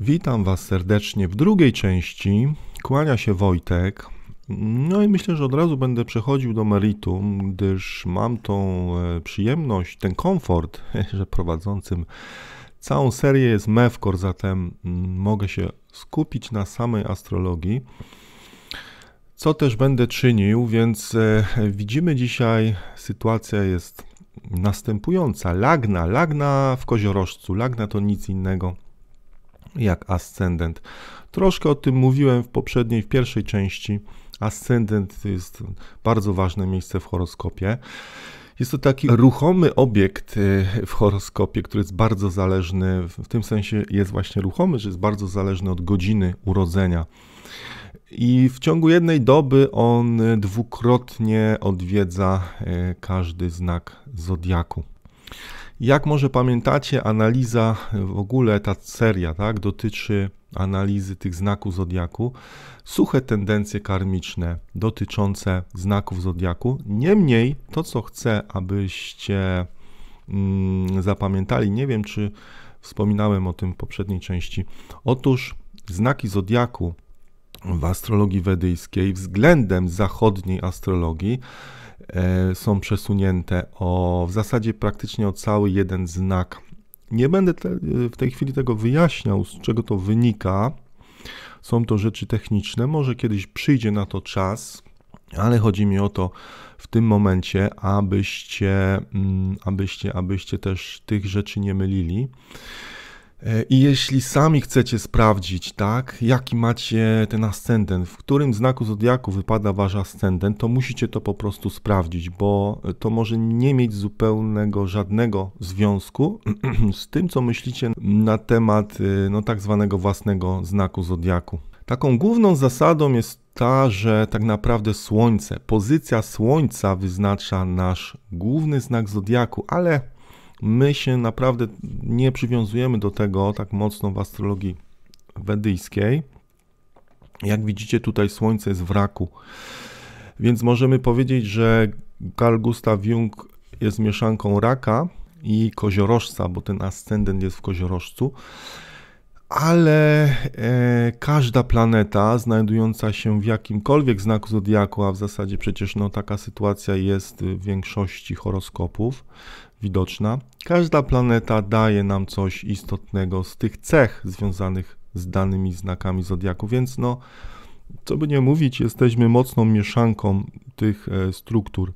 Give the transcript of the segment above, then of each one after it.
Witam Was serdecznie w drugiej części. Kłania się Wojtek. No i myślę, że od razu będę przechodził do meritum, gdyż mam tą e, przyjemność, ten komfort, że prowadzącym całą serię jest Mewkor, zatem mm, mogę się skupić na samej astrologii. Co też będę czynił, więc e, widzimy dzisiaj sytuacja jest następująca. Lagna, lagna w koziorożcu. Lagna to nic innego jak ascendent. Troszkę o tym mówiłem w poprzedniej, w pierwszej części. Ascendent to jest bardzo ważne miejsce w horoskopie. Jest to taki ruchomy obiekt y, w horoskopie, który jest bardzo zależny, w tym sensie jest właśnie ruchomy, że jest bardzo zależny od godziny urodzenia. I w ciągu jednej doby on dwukrotnie odwiedza y, każdy znak zodiaku. Jak może pamiętacie, analiza w ogóle ta seria tak, dotyczy analizy tych znaków zodiaku, suche tendencje karmiczne dotyczące znaków zodiaku. Niemniej to, co chcę, abyście mm, zapamiętali, nie wiem czy wspominałem o tym w poprzedniej części. Otóż znaki zodiaku w astrologii wedyjskiej względem zachodniej astrologii E, są przesunięte o w zasadzie praktycznie o cały jeden znak. Nie będę te, e, w tej chwili tego wyjaśniał, z czego to wynika. Są to rzeczy techniczne, może kiedyś przyjdzie na to czas, ale chodzi mi o to w tym momencie, abyście, mm, abyście, abyście też tych rzeczy nie mylili. E, I jeśli sami chcecie sprawdzić, tak, jaki macie ten ascendent, w którym znaku zodiaku wypada wasz ascendent, to musicie to po prostu sprawdzić, bo to może nie mieć zupełnego żadnego związku z tym, co myślicie na temat e, no, tak zwanego własnego znaku zodiaku. Taką główną zasadą jest ta, że tak naprawdę Słońce, pozycja Słońca wyznacza nasz główny znak zodiaku, ale My się naprawdę nie przywiązujemy do tego tak mocno w astrologii wedyjskiej. Jak widzicie, tutaj Słońce jest w raku, więc możemy powiedzieć, że Carl Gustav Jung jest mieszanką raka i koziorożca, bo ten ascendent jest w koziorożcu. Ale e, każda planeta znajdująca się w jakimkolwiek znaku zodiaku, a w zasadzie przecież no, taka sytuacja jest w większości horoskopów, widoczna. Każda planeta daje nam coś istotnego z tych cech związanych z danymi znakami zodiaku, więc no, co by nie mówić, jesteśmy mocną mieszanką tych e, struktur,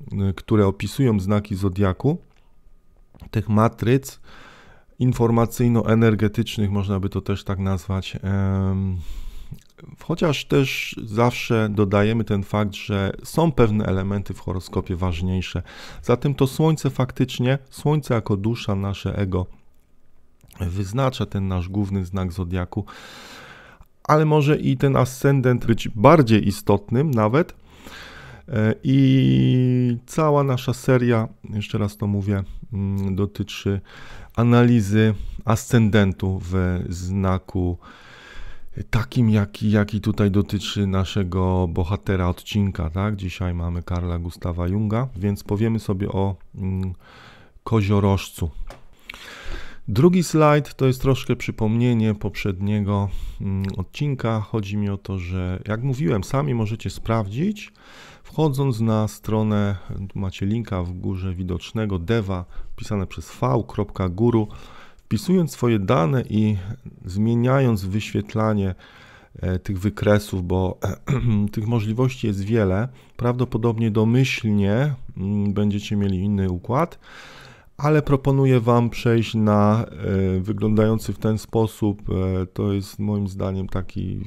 e, które opisują znaki zodiaku, tych matryc informacyjno-energetycznych, można by to też tak nazwać. Chociaż też zawsze dodajemy ten fakt, że są pewne elementy w horoskopie ważniejsze. Zatem to słońce faktycznie, słońce jako dusza, nasze ego, wyznacza ten nasz główny znak zodiaku. Ale może i ten ascendent być bardziej istotnym nawet. E, I cała nasza seria, jeszcze raz to mówię, mm, dotyczy analizy ascendentu w znaku takim, jaki, jaki tutaj dotyczy naszego bohatera odcinka. Tak? Dzisiaj mamy Karla Gustawa Junga, więc powiemy sobie o mm, koziorożcu. Drugi slajd to jest troszkę przypomnienie poprzedniego mm, odcinka. Chodzi mi o to, że jak mówiłem, sami możecie sprawdzić, wchodząc na stronę, macie linka w górze widocznego deva pisane przez v.guru, Wpisując swoje dane i zmieniając wyświetlanie e, tych wykresów, bo tych możliwości jest wiele, prawdopodobnie domyślnie mm, będziecie mieli inny układ, ale proponuję Wam przejść na e, wyglądający w ten sposób. E, to jest moim zdaniem taki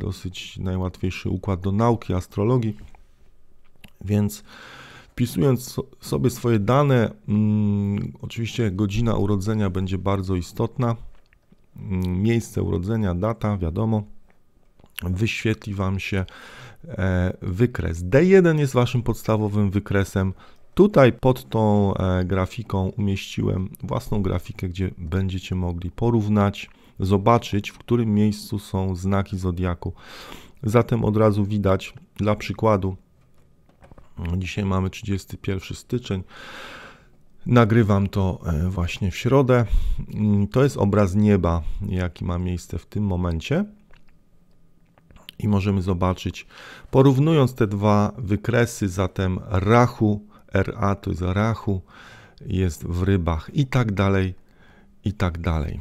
dosyć najłatwiejszy układ do nauki astrologii, więc Wpisując sobie swoje dane, mm, oczywiście godzina urodzenia będzie bardzo istotna, mm, miejsce urodzenia, data, wiadomo, wyświetli Wam się e, wykres. D1 jest Waszym podstawowym wykresem. Tutaj pod tą e, grafiką umieściłem własną grafikę, gdzie będziecie mogli porównać, zobaczyć, w którym miejscu są znaki Zodiaku. Zatem od razu widać, dla przykładu, Dzisiaj mamy 31 styczeń. Nagrywam to e, właśnie w środę. Mm, to jest obraz nieba, jaki ma miejsce w tym momencie. I możemy zobaczyć, porównując te dwa wykresy, zatem rachu, RA to jest rachu, jest w rybach i tak dalej, i tak dalej.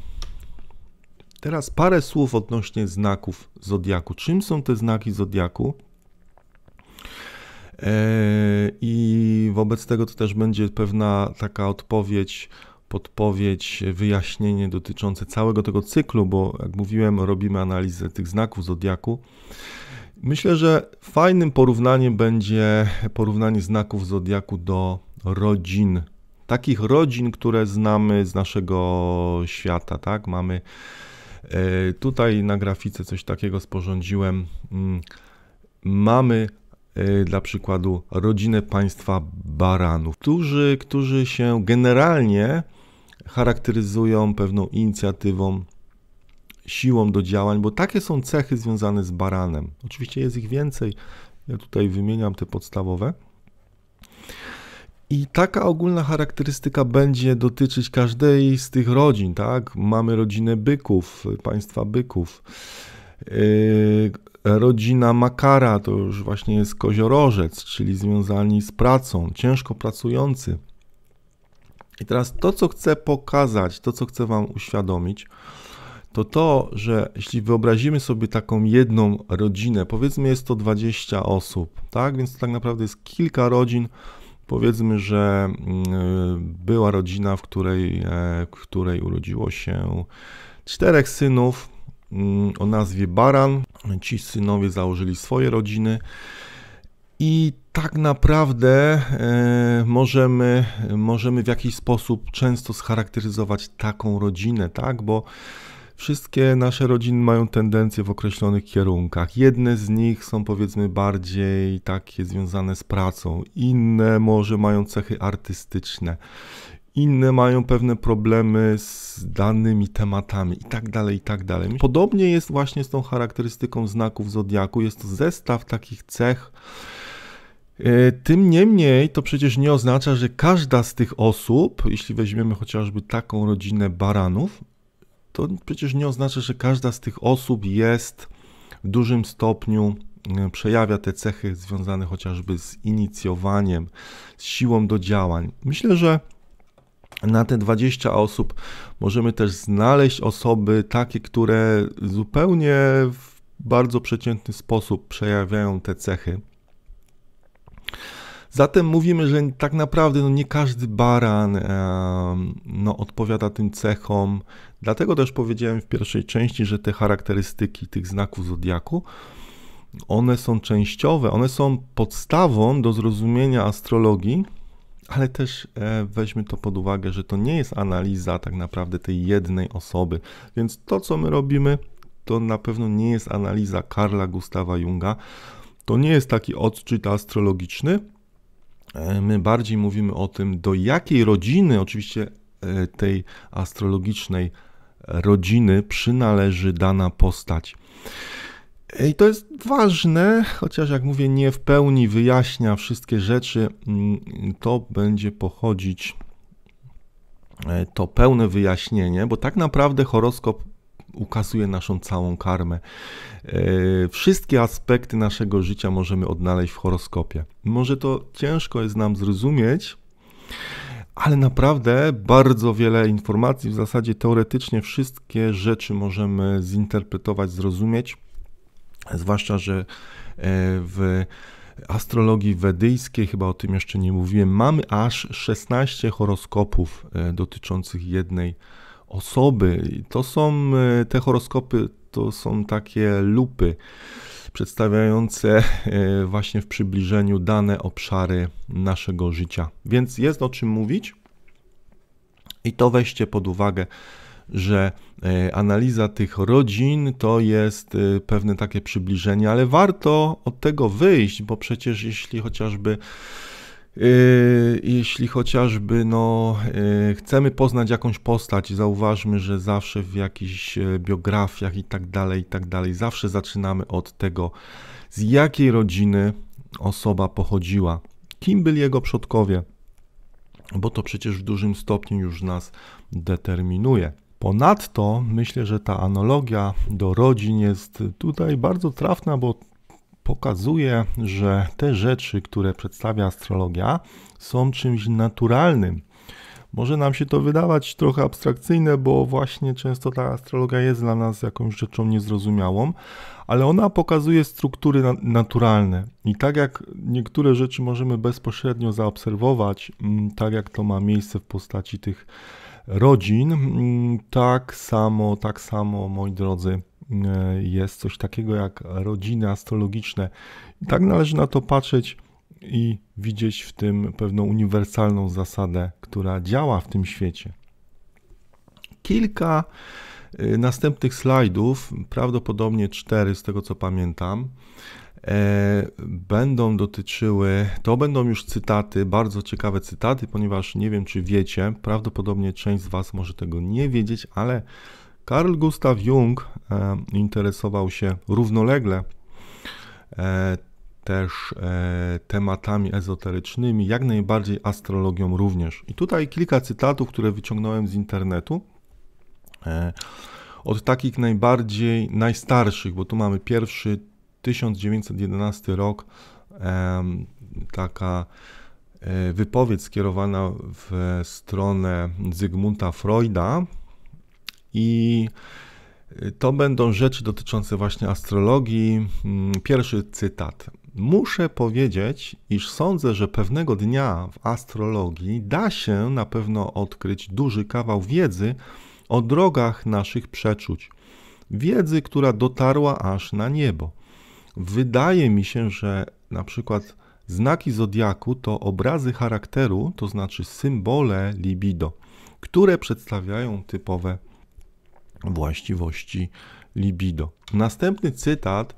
Teraz parę słów odnośnie znaków Zodiaku. Czym są te znaki Zodiaku? E, I wobec tego to też będzie pewna taka odpowiedź, podpowiedź, wyjaśnienie dotyczące całego tego cyklu, bo jak mówiłem, robimy analizę tych znaków zodiaku. Myślę, że fajnym porównaniem będzie porównanie znaków zodiaku do rodzin. Takich rodzin, które znamy z naszego świata, tak? Mamy e, tutaj na grafice coś takiego sporządziłem. Mm, mamy Y, dla przykładu rodzinę państwa baranów, którzy, którzy się generalnie charakteryzują pewną inicjatywą, siłą do działań, bo takie są cechy związane z baranem. Oczywiście jest ich więcej, ja tutaj wymieniam te podstawowe. I taka ogólna charakterystyka będzie dotyczyć każdej z tych rodzin, tak? Mamy rodzinę byków, państwa byków. Y, Rodzina Makara to już właśnie jest koziorożec, czyli związani z pracą, ciężko pracujący. I teraz to, co chcę pokazać, to, co chcę Wam uświadomić, to to, że jeśli wyobrazimy sobie taką jedną rodzinę, powiedzmy jest to 20 osób, tak? Więc to tak naprawdę jest kilka rodzin. Powiedzmy, że mm, była rodzina, w której, e, w której urodziło się czterech synów, Mm, o nazwie Baran. Ci synowie założyli swoje rodziny. I tak naprawdę e, możemy, możemy w jakiś sposób często scharakteryzować taką rodzinę, tak? Bo wszystkie nasze rodziny mają tendencje w określonych kierunkach. Jedne z nich są powiedzmy bardziej takie związane z pracą, inne może mają cechy artystyczne, inne mają pewne problemy z danymi tematami i tak dalej, i tak dalej. Podobnie jest właśnie z tą charakterystyką znaków zodiaku. Jest to zestaw takich cech. E, tym niemniej to przecież nie oznacza, że każda z tych osób, jeśli weźmiemy chociażby taką rodzinę baranów, to przecież nie oznacza, że każda z tych osób jest w dużym stopniu e, przejawia te cechy związane chociażby z inicjowaniem, z siłą do działań. Myślę, że na te 20 osób możemy też znaleźć osoby takie, które zupełnie w bardzo przeciętny sposób przejawiają te cechy. Zatem mówimy, że tak naprawdę no, nie każdy baran no, odpowiada tym cechom. Dlatego też powiedziałem w pierwszej części, że te charakterystyki tych znaków zodiaku one są częściowe, one są podstawą do zrozumienia astrologii ale też e, weźmy to pod uwagę, że to nie jest analiza tak naprawdę tej jednej osoby. Więc to, co my robimy, to na pewno nie jest analiza Karla Gustawa Junga. To nie jest taki odczyt astrologiczny. E, my bardziej mówimy o tym, do jakiej rodziny, oczywiście e, tej astrologicznej rodziny, przynależy dana postać. I to jest ważne, chociaż jak mówię, nie w pełni wyjaśnia wszystkie rzeczy. Mm, to będzie pochodzić e, to pełne wyjaśnienie, bo tak naprawdę horoskop ukazuje naszą całą karmę. E, wszystkie aspekty naszego życia możemy odnaleźć w horoskopie. Może to ciężko jest nam zrozumieć, ale naprawdę bardzo wiele informacji, w zasadzie teoretycznie wszystkie rzeczy możemy zinterpretować, zrozumieć. Zwłaszcza, że e, w astrologii wedyjskiej, chyba o tym jeszcze nie mówiłem, mamy aż 16 horoskopów e, dotyczących jednej osoby. To są e, te horoskopy, to są takie lupy przedstawiające właśnie w przybliżeniu dane obszary naszego życia. Więc jest o czym mówić i to weźcie pod uwagę że e, analiza tych rodzin to jest e, pewne takie przybliżenie, ale warto od tego wyjść, bo przecież jeśli chociażby e, jeśli chociażby no, chcemy poznać jakąś postać, zauważmy, że zawsze w jakichś biografiach i tak dalej, i tak dalej, zawsze zaczynamy od tego, z jakiej rodziny osoba pochodziła, kim byli jego przodkowie, bo to przecież w dużym stopniu już nas determinuje. Ponadto myślę, że ta analogia do rodzin jest tutaj bardzo trafna, bo pokazuje, że te rzeczy, które przedstawia astrologia, są czymś naturalnym. Może nam się to wydawać trochę abstrakcyjne, bo właśnie często ta astrologia jest dla nas jakąś rzeczą niezrozumiałą, ale ona pokazuje struktury naturalne. I tak jak niektóre rzeczy możemy bezpośrednio zaobserwować, mm, tak jak to ma miejsce w postaci tych rodzin. Mm, tak samo, tak samo, moi drodzy, e, jest coś takiego jak rodziny astrologiczne. tak należy na to patrzeć i widzieć w tym pewną uniwersalną zasadę, która działa w tym świecie. Kilka e, następnych slajdów, prawdopodobnie cztery z tego co pamiętam, E, będą dotyczyły, to będą już cytaty, bardzo ciekawe cytaty, ponieważ nie wiem, czy wiecie, prawdopodobnie część z Was może tego nie wiedzieć, ale Karl Gustav Jung e, interesował się równolegle e, też tematami ezoterycznymi, jak najbardziej astrologią również. I tutaj kilka cytatów, które wyciągnąłem z internetu od takich najbardziej najstarszych, bo tu mamy pierwszy 1911 rok taka e, wypowiedź skierowana w stronę Zygmunta Freuda i e, to będą rzeczy dotyczące właśnie astrologii. Mm, pierwszy cytat. Muszę powiedzieć, iż sądzę, że pewnego dnia w astrologii da się na pewno odkryć duży kawał wiedzy o drogach naszych przeczuć. Wiedzy, która dotarła aż na niebo. Wydaje mi się, że na przykład znaki zodiaku to obrazy charakteru, to znaczy symbole libido, które przedstawiają typowe właściwości libido. Następny cytat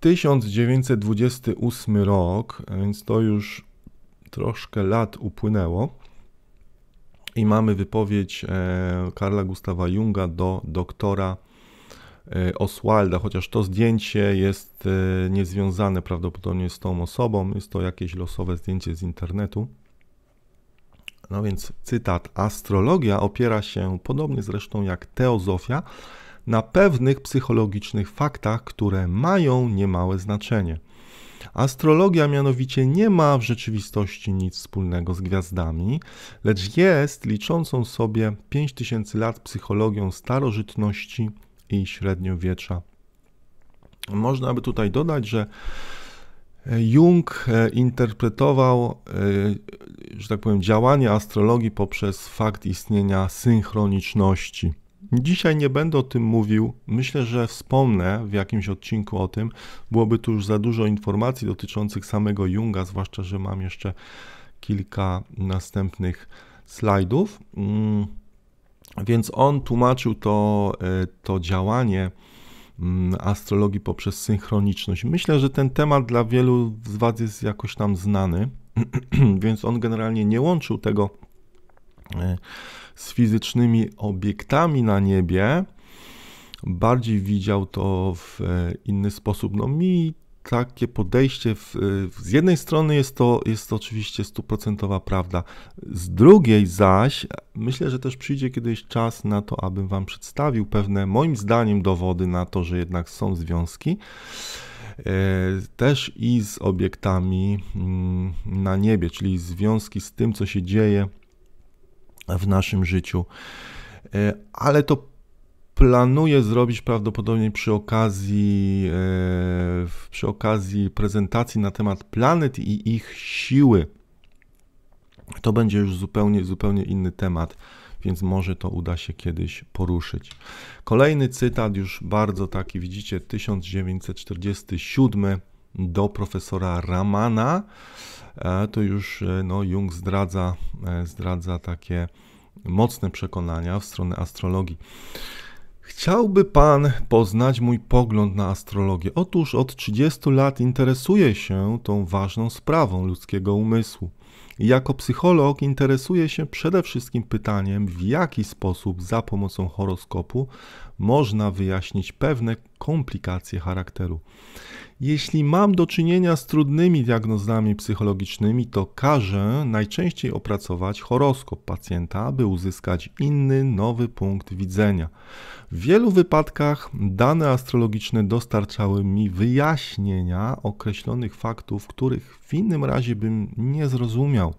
1928 rok, więc to już troszkę lat upłynęło. I mamy wypowiedź e, Karla Gustawa Junga do doktora E, Oswalda, chociaż to zdjęcie jest e, niezwiązane prawdopodobnie z tą osobą, jest to jakieś losowe zdjęcie z internetu. No więc cytat: Astrologia opiera się, podobnie zresztą jak teozofia, na pewnych psychologicznych faktach, które mają niemałe znaczenie. Astrologia mianowicie nie ma w rzeczywistości nic wspólnego z gwiazdami, lecz jest liczącą sobie 5000 lat psychologią starożytności i średniowiecza. Można by tutaj dodać, że e, Jung e, interpretował, e, że tak powiem, działanie astrologii poprzez fakt istnienia synchroniczności. Dzisiaj nie będę o tym mówił. Myślę, że wspomnę w jakimś odcinku o tym. Byłoby tu już za dużo informacji dotyczących samego Junga, zwłaszcza, że mam jeszcze kilka następnych slajdów. Mm. Więc on tłumaczył to, e, to działanie mm, astrologii poprzez synchroniczność. Myślę, że ten temat dla wielu z Was jest jakoś tam znany, więc on generalnie nie łączył tego e, z fizycznymi obiektami na niebie, bardziej widział to w e, inny sposób. No mi takie podejście. W, z jednej strony jest to, jest to oczywiście stuprocentowa prawda, z drugiej zaś myślę, że też przyjdzie kiedyś czas na to, abym Wam przedstawił pewne, moim zdaniem, dowody na to, że jednak są związki. E, też i z obiektami mm, na niebie, czyli związki z tym, co się dzieje w naszym życiu. E, ale to planuję zrobić prawdopodobnie przy okazji, e, przy okazji prezentacji na temat planet i ich siły. To będzie już zupełnie, zupełnie inny temat, więc może to uda się kiedyś poruszyć. Kolejny cytat, już bardzo taki, widzicie, 1947 do profesora Ramana. E, to już e, no, Jung zdradza, zdradza takie mocne przekonania w stronę astrologii. Chciałby Pan poznać mój pogląd na astrologię. Otóż od 30 lat interesuję się tą ważną sprawą ludzkiego umysłu. Jako psycholog interesuję się przede wszystkim pytaniem, w jaki sposób za pomocą horoskopu można wyjaśnić pewne komplikacje charakteru. Jeśli mam do czynienia z trudnymi diagnozami psychologicznymi, to każę najczęściej opracować horoskop pacjenta, aby uzyskać inny, nowy punkt widzenia. W wielu wypadkach dane astrologiczne dostarczały mi wyjaśnienia określonych faktów, których w innym razie bym nie zrozumiał.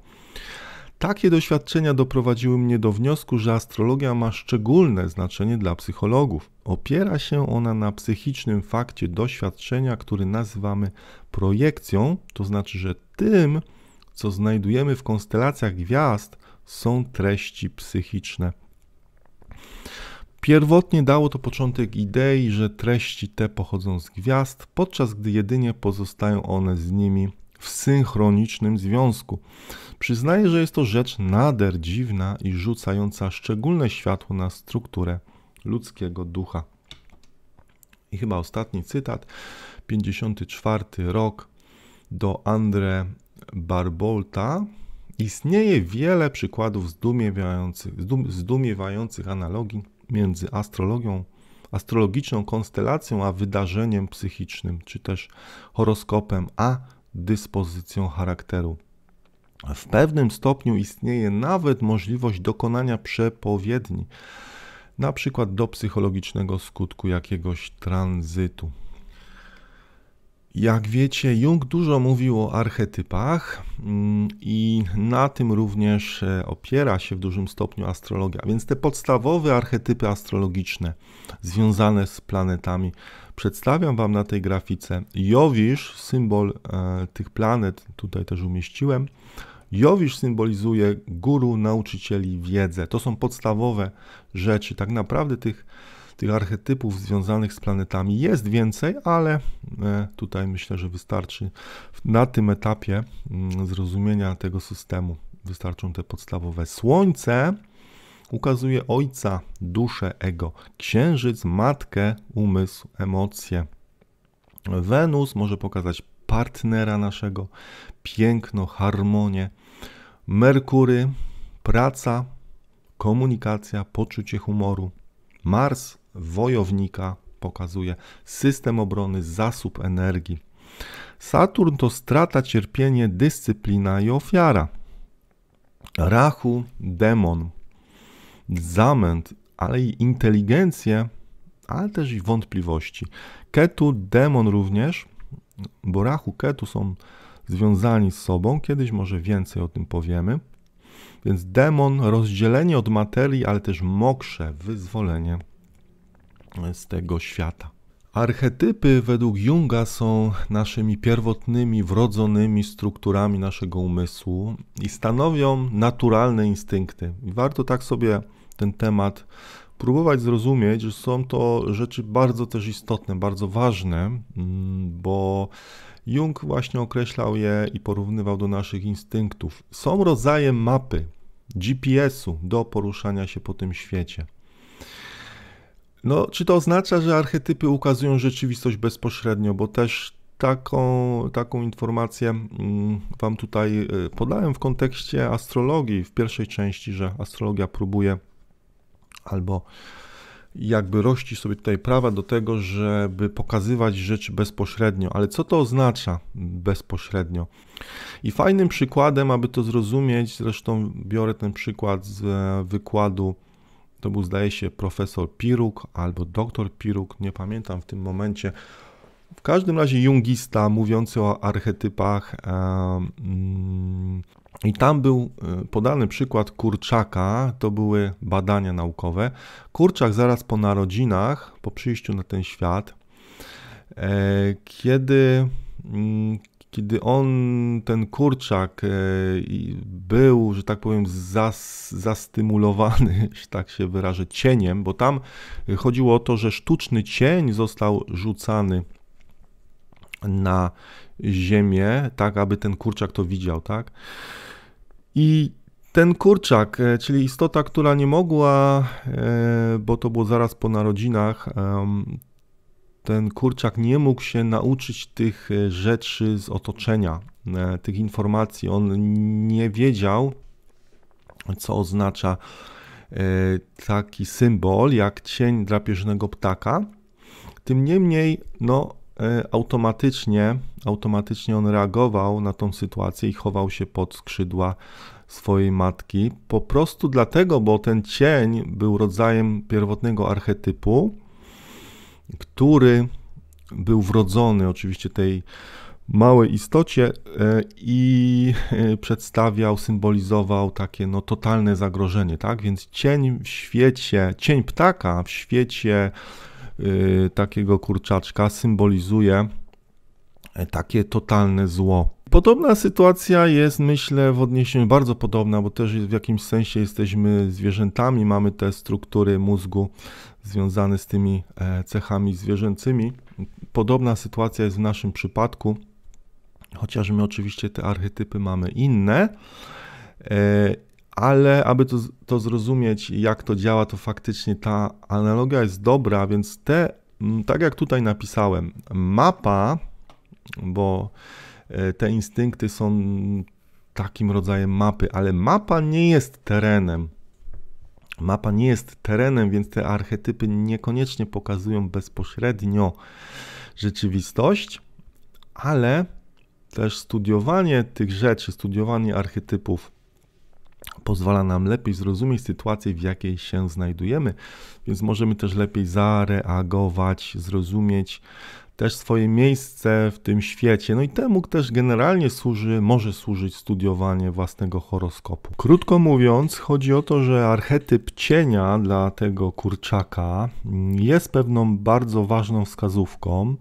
Takie doświadczenia doprowadziły mnie do wniosku, że astrologia ma szczególne znaczenie dla psychologów. Opiera się ona na psychicznym fakcie doświadczenia, który nazywamy projekcją, to znaczy, że tym, co znajdujemy w konstelacjach gwiazd, są treści psychiczne. Pierwotnie dało to początek idei, że treści te pochodzą z gwiazd, podczas gdy jedynie pozostają one z nimi w synchronicznym związku. Przyznaję, że jest to rzecz nader dziwna i rzucająca szczególne światło na strukturę ludzkiego ducha. I chyba ostatni cytat, 54 rok do Andre Barbolta. Istnieje wiele przykładów zdumiewających, zdumiewających analogii między astrologią, astrologiczną konstelacją, a wydarzeniem psychicznym, czy też horoskopem, a dyspozycją charakteru. W pewnym stopniu istnieje nawet możliwość dokonania przepowiedni, na przykład do psychologicznego skutku jakiegoś tranzytu. Jak wiecie, Jung dużo mówił o archetypach mm, i na tym również e, opiera się w dużym stopniu astrologia. Więc te podstawowe archetypy astrologiczne związane z planetami przedstawiam Wam na tej grafice. Jowisz, symbol e, tych planet, tutaj też umieściłem. Jowisz symbolizuje guru, nauczycieli, wiedzę. To są podstawowe rzeczy. Tak naprawdę tych tych archetypów związanych z planetami jest więcej, ale e, tutaj myślę, że wystarczy na tym etapie mm, zrozumienia tego systemu. Wystarczą te podstawowe. Słońce ukazuje ojca, duszę, ego, księżyc, matkę, umysł, emocje. Wenus może pokazać partnera naszego, piękno, harmonię. Merkury, praca, komunikacja, poczucie humoru. Mars, wojownika, pokazuje system obrony, zasób energii. Saturn to strata, cierpienie, dyscyplina i ofiara. Rachu, demon, zamęt, ale i inteligencję, ale też i wątpliwości. Ketu, demon również, bo Rachu, Ketu są związani z sobą. Kiedyś może więcej o tym powiemy. Więc demon, rozdzielenie od materii, ale też mokrze, wyzwolenie z tego świata. Archetypy według Junga są naszymi pierwotnymi, wrodzonymi strukturami naszego umysłu i stanowią naturalne instynkty. warto tak sobie ten temat próbować zrozumieć, że są to rzeczy bardzo też istotne, bardzo ważne, mm, bo Jung właśnie określał je i porównywał do naszych instynktów. Są rodzajem mapy, GPS-u do poruszania się po tym świecie. No, czy to oznacza, że archetypy ukazują rzeczywistość bezpośrednio, bo też taką, taką informację mm, Wam tutaj y, podałem w kontekście astrologii w pierwszej części, że astrologia próbuje albo jakby rości sobie tutaj prawa do tego, żeby pokazywać rzeczy bezpośrednio. Ale co to oznacza bezpośrednio? I fajnym przykładem, aby to zrozumieć, zresztą biorę ten przykład z wykładu to był, zdaje się, profesor Piruk albo doktor Piruk, nie pamiętam w tym momencie. W każdym razie jungista mówiący o archetypach. Mm, I tam był e, podany przykład kurczaka, to były badania naukowe. Kurczak zaraz po narodzinach, po przyjściu na ten świat, e, kiedy mm, kiedy on, ten kurczak, e, był, że tak powiem, zas, zastymulowany, że tak się wyrażę, cieniem, bo tam chodziło o to, że sztuczny cień został rzucany na ziemię, tak aby ten kurczak to widział, tak? I ten kurczak, e, czyli istota, która nie mogła, e, bo to było zaraz po narodzinach, ten kurczak nie mógł się nauczyć tych e, rzeczy z otoczenia, e, tych informacji. On nie wiedział, co oznacza e, taki symbol jak cień drapieżnego ptaka. Tym niemniej, no, automatycznie, automatycznie on reagował na tą sytuację i chował się pod skrzydła swojej matki. Po prostu dlatego, bo ten cień był rodzajem pierwotnego archetypu, który był wrodzony oczywiście tej małej istocie e, i e, przedstawiał, symbolizował takie no, totalne zagrożenie, tak? Więc cień w świecie, cień ptaka w świecie e, takiego kurczaczka symbolizuje takie totalne zło. Podobna sytuacja jest, myślę, w odniesieniu bardzo podobna, bo też w jakimś sensie jesteśmy zwierzętami, mamy te struktury mózgu związany z tymi e, cechami zwierzęcymi. Podobna sytuacja jest w naszym przypadku, chociaż my oczywiście te archetypy mamy inne, e, ale aby to, to zrozumieć, jak to działa, to faktycznie ta analogia jest dobra, więc te, tak jak tutaj napisałem, mapa, bo e, te instynkty są takim rodzajem mapy, ale mapa nie jest terenem. Mapa nie jest terenem, więc te archetypy niekoniecznie pokazują bezpośrednio rzeczywistość, ale też studiowanie tych rzeczy, studiowanie archetypów pozwala nam lepiej zrozumieć sytuację, w jakiej się znajdujemy, więc możemy też lepiej zareagować, zrozumieć też swoje miejsce w tym świecie. No i temu też generalnie służy, może służyć studiowanie własnego horoskopu. Krótko mówiąc, chodzi o to, że archetyp cienia dla tego kurczaka jest pewną bardzo ważną wskazówką,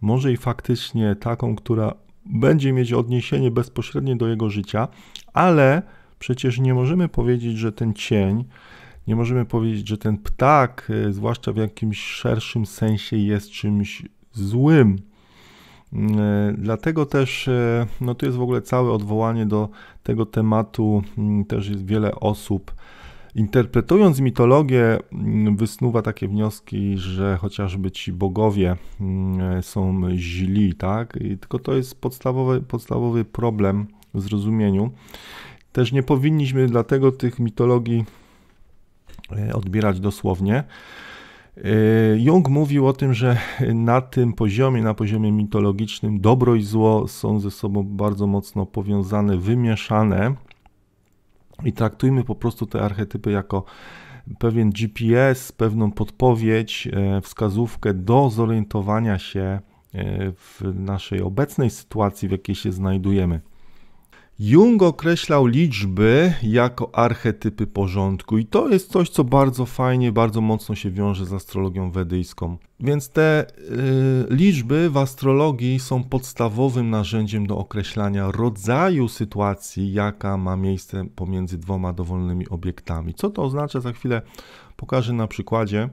może i faktycznie taką, która będzie mieć odniesienie bezpośrednie do jego życia, ale przecież nie możemy powiedzieć, że ten cień nie możemy powiedzieć, że ten ptak, e, zwłaszcza w jakimś szerszym sensie, jest czymś złym. E, dlatego też, e, no tu jest w ogóle całe odwołanie do tego tematu, mm, też jest wiele osób. Interpretując mitologię, mm, wysnuwa takie wnioski, że chociażby ci bogowie mm, e, są źli, tak? I tylko to jest podstawowy, podstawowy problem w zrozumieniu. Też nie powinniśmy dlatego tych mitologii odbierać dosłownie. Y, Jung mówił o tym, że na tym poziomie, na poziomie mitologicznym, dobro i zło są ze sobą bardzo mocno powiązane, wymieszane i traktujmy po prostu te archetypy jako pewien GPS, pewną podpowiedź, e, wskazówkę do zorientowania się e, w naszej obecnej sytuacji, w jakiej się znajdujemy. Jung określał liczby jako archetypy porządku, i to jest coś, co bardzo fajnie, bardzo mocno się wiąże z astrologią wedyjską. Więc te y, liczby w astrologii są podstawowym narzędziem do określania rodzaju sytuacji, jaka ma miejsce pomiędzy dwoma dowolnymi obiektami. Co to oznacza, za chwilę pokażę na przykładzie.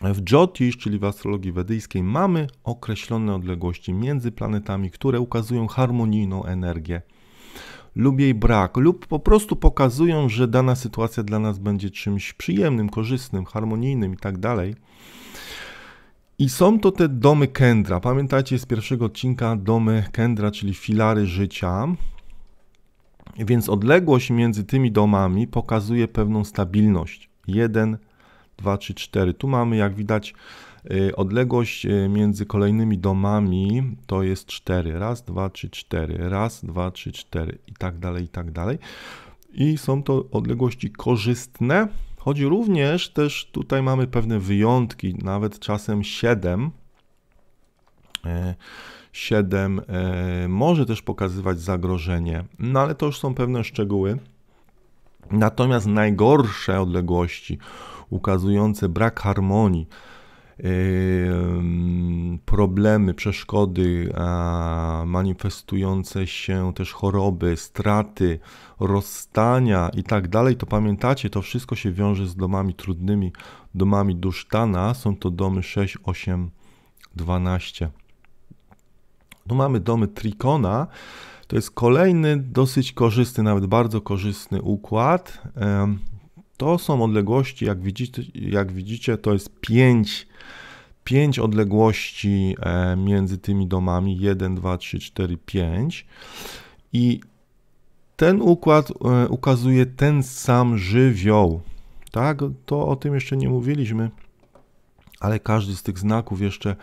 W Jyotish, czyli w astrologii wedyjskiej, mamy określone odległości między planetami, które ukazują harmonijną energię lub jej brak, lub po prostu pokazują, że dana sytuacja dla nas będzie czymś przyjemnym, korzystnym, harmonijnym i tak dalej. I są to te domy Kendra. Pamiętacie z pierwszego odcinka domy Kendra, czyli filary życia. Więc odległość między tymi domami pokazuje pewną stabilność. Jeden 2, 3, 4. Tu mamy, jak widać, y, odległość y, między kolejnymi domami to jest 4. Raz, 2, 3, 4. Raz, 2, 3, 4 i tak dalej, i tak dalej. I są to odległości korzystne, choć również też tutaj mamy pewne wyjątki, nawet czasem 7. 7 e, e, może też pokazywać zagrożenie, no ale to już są pewne szczegóły. Natomiast najgorsze odległości ukazujące brak harmonii, problemy, przeszkody, manifestujące się też choroby, straty, rozstania i tak dalej, to pamiętacie, to wszystko się wiąże z domami trudnymi, domami dusztana. Są to domy 6, 8, 12. Tu mamy domy Trikona. To jest kolejny dosyć korzystny, nawet bardzo korzystny układ. To są odległości, jak widzicie, jak widzicie to jest 5 5 odległości e, między tymi domami 1, 2, 3, 4, 5 i ten układ e, ukazuje ten sam żywioł. Tak, to o tym jeszcze nie mówiliśmy, ale każdy z tych znaków jeszcze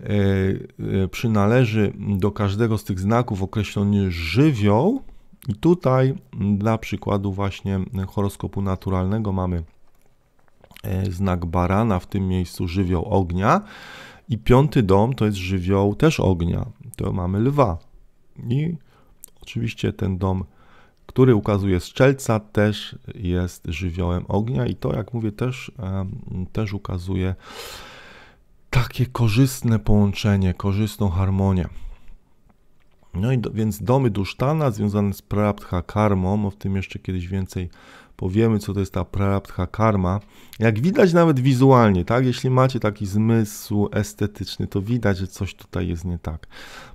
e, przynależy do każdego z tych znaków określony żywioł i tutaj mm, dla przykładu właśnie horoskopu naturalnego mamy e, znak barana, w tym miejscu żywioł ognia i piąty dom to jest żywioł też ognia. To mamy lwa. I oczywiście ten dom, który ukazuje strzelca, też jest żywiołem ognia i to, jak mówię, też, e, też ukazuje takie korzystne połączenie, korzystną harmonię. No i do, więc domy Dusztana związane z Prabdha Karmą, o tym jeszcze kiedyś więcej powiemy, co to jest ta Prabdha Karma. Jak widać nawet wizualnie, tak? Jeśli macie taki zmysł estetyczny, to widać, że coś tutaj jest nie tak.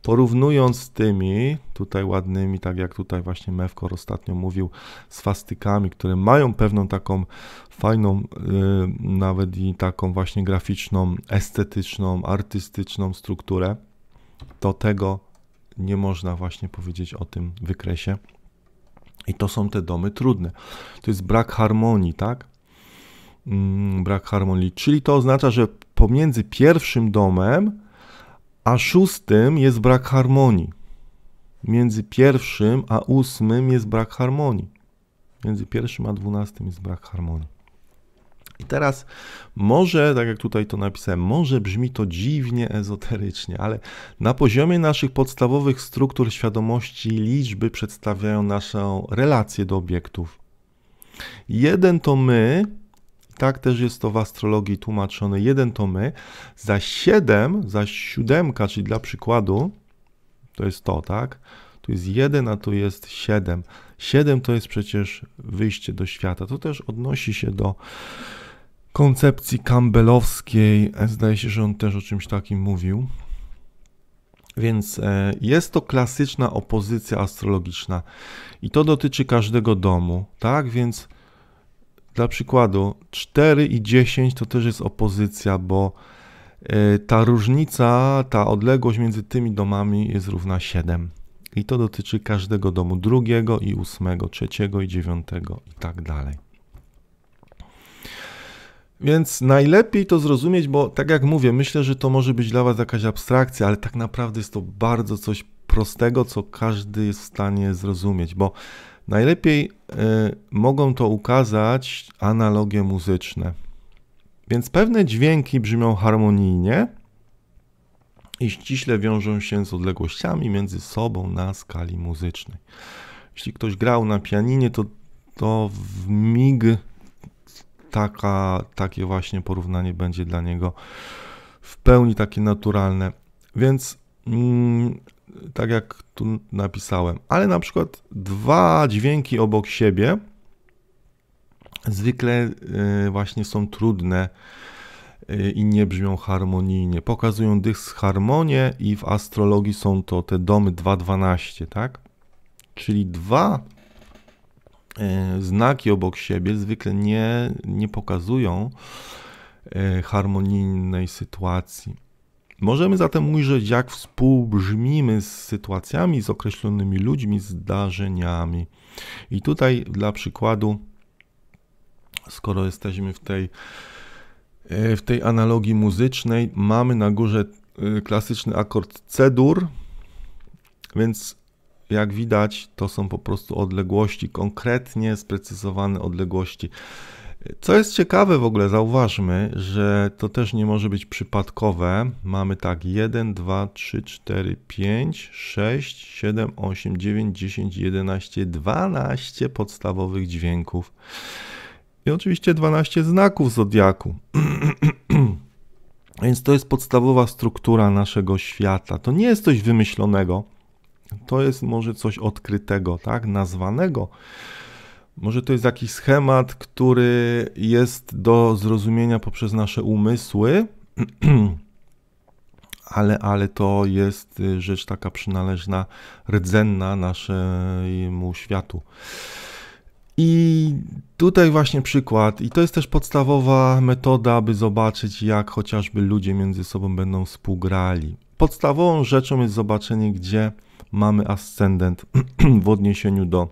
Porównując z tymi, tutaj ładnymi, tak jak tutaj właśnie Mewkor ostatnio mówił, z fastykami, które mają pewną taką fajną, yy, nawet i taką właśnie graficzną, estetyczną, artystyczną strukturę, to tego nie można właśnie powiedzieć o tym wykresie. I to są te domy trudne. To jest brak harmonii, tak? Mm, brak harmonii. Czyli to oznacza, że pomiędzy pierwszym domem a szóstym jest brak harmonii. Między pierwszym a ósmym jest brak harmonii. Między pierwszym a dwunastym jest brak harmonii. I teraz może, tak jak tutaj to napisałem, może brzmi to dziwnie ezoterycznie, ale na poziomie naszych podstawowych struktur świadomości liczby przedstawiają naszą relację do obiektów. Jeden to my, tak też jest to w astrologii tłumaczone, jeden to my, za siedem, za siódemka, czyli dla przykładu, to jest to, tak? Tu jest jeden, a tu jest siedem. Siedem to jest przecież wyjście do świata. To też odnosi się do koncepcji Campbellowskiej. E, zdaje się, że on też o czymś takim mówił. Więc e, jest to klasyczna opozycja astrologiczna i to dotyczy każdego domu, tak? Więc dla przykładu 4 i 10 to też jest opozycja, bo e, ta różnica, ta odległość między tymi domami jest równa 7. I to dotyczy każdego domu, drugiego i ósmego, trzeciego i dziewiątego i tak dalej. Więc najlepiej to zrozumieć, bo tak jak mówię, myślę, że to może być dla Was jakaś abstrakcja, ale tak naprawdę jest to bardzo coś prostego, co każdy jest w stanie zrozumieć, bo najlepiej y, mogą to ukazać analogie muzyczne. Więc pewne dźwięki brzmią harmonijnie i ściśle wiążą się z odległościami między sobą na skali muzycznej. Jeśli ktoś grał na pianinie, to, to w mig taka, takie właśnie porównanie będzie dla niego w pełni takie naturalne. Więc mm, tak jak tu napisałem, ale na przykład dwa dźwięki obok siebie zwykle y, właśnie są trudne y, i nie brzmią harmonijnie. Pokazują dysharmonię i w astrologii są to te domy 212, tak? Czyli dwa E, znaki obok siebie zwykle nie, nie pokazują e, harmonijnej sytuacji. Możemy zatem ujrzeć, jak współbrzmimy z sytuacjami, z określonymi ludźmi, zdarzeniami. I tutaj, dla przykładu, skoro jesteśmy w tej, e, w tej analogii muzycznej, mamy na górze klasyczny akord C-dur, więc jak widać, to są po prostu odległości, konkretnie sprecyzowane odległości. Co jest ciekawe w ogóle, zauważmy, że to też nie może być przypadkowe. Mamy tak 1, 2, 3, 4, 5, 6, 7, 8, 9, 10, 11, 12 podstawowych dźwięków. I oczywiście 12 znaków zodiaku. Więc to jest podstawowa struktura naszego świata. To nie jest coś wymyślonego. To jest może coś odkrytego, tak, nazwanego. Może to jest jakiś schemat, który jest do zrozumienia poprzez nasze umysły, ale, ale to jest y, rzecz taka przynależna, rdzenna naszemu światu. I tutaj właśnie przykład, i to jest też podstawowa metoda, aby zobaczyć, jak chociażby ludzie między sobą będą współgrali. Podstawową rzeczą jest zobaczenie, gdzie mamy ascendent w odniesieniu do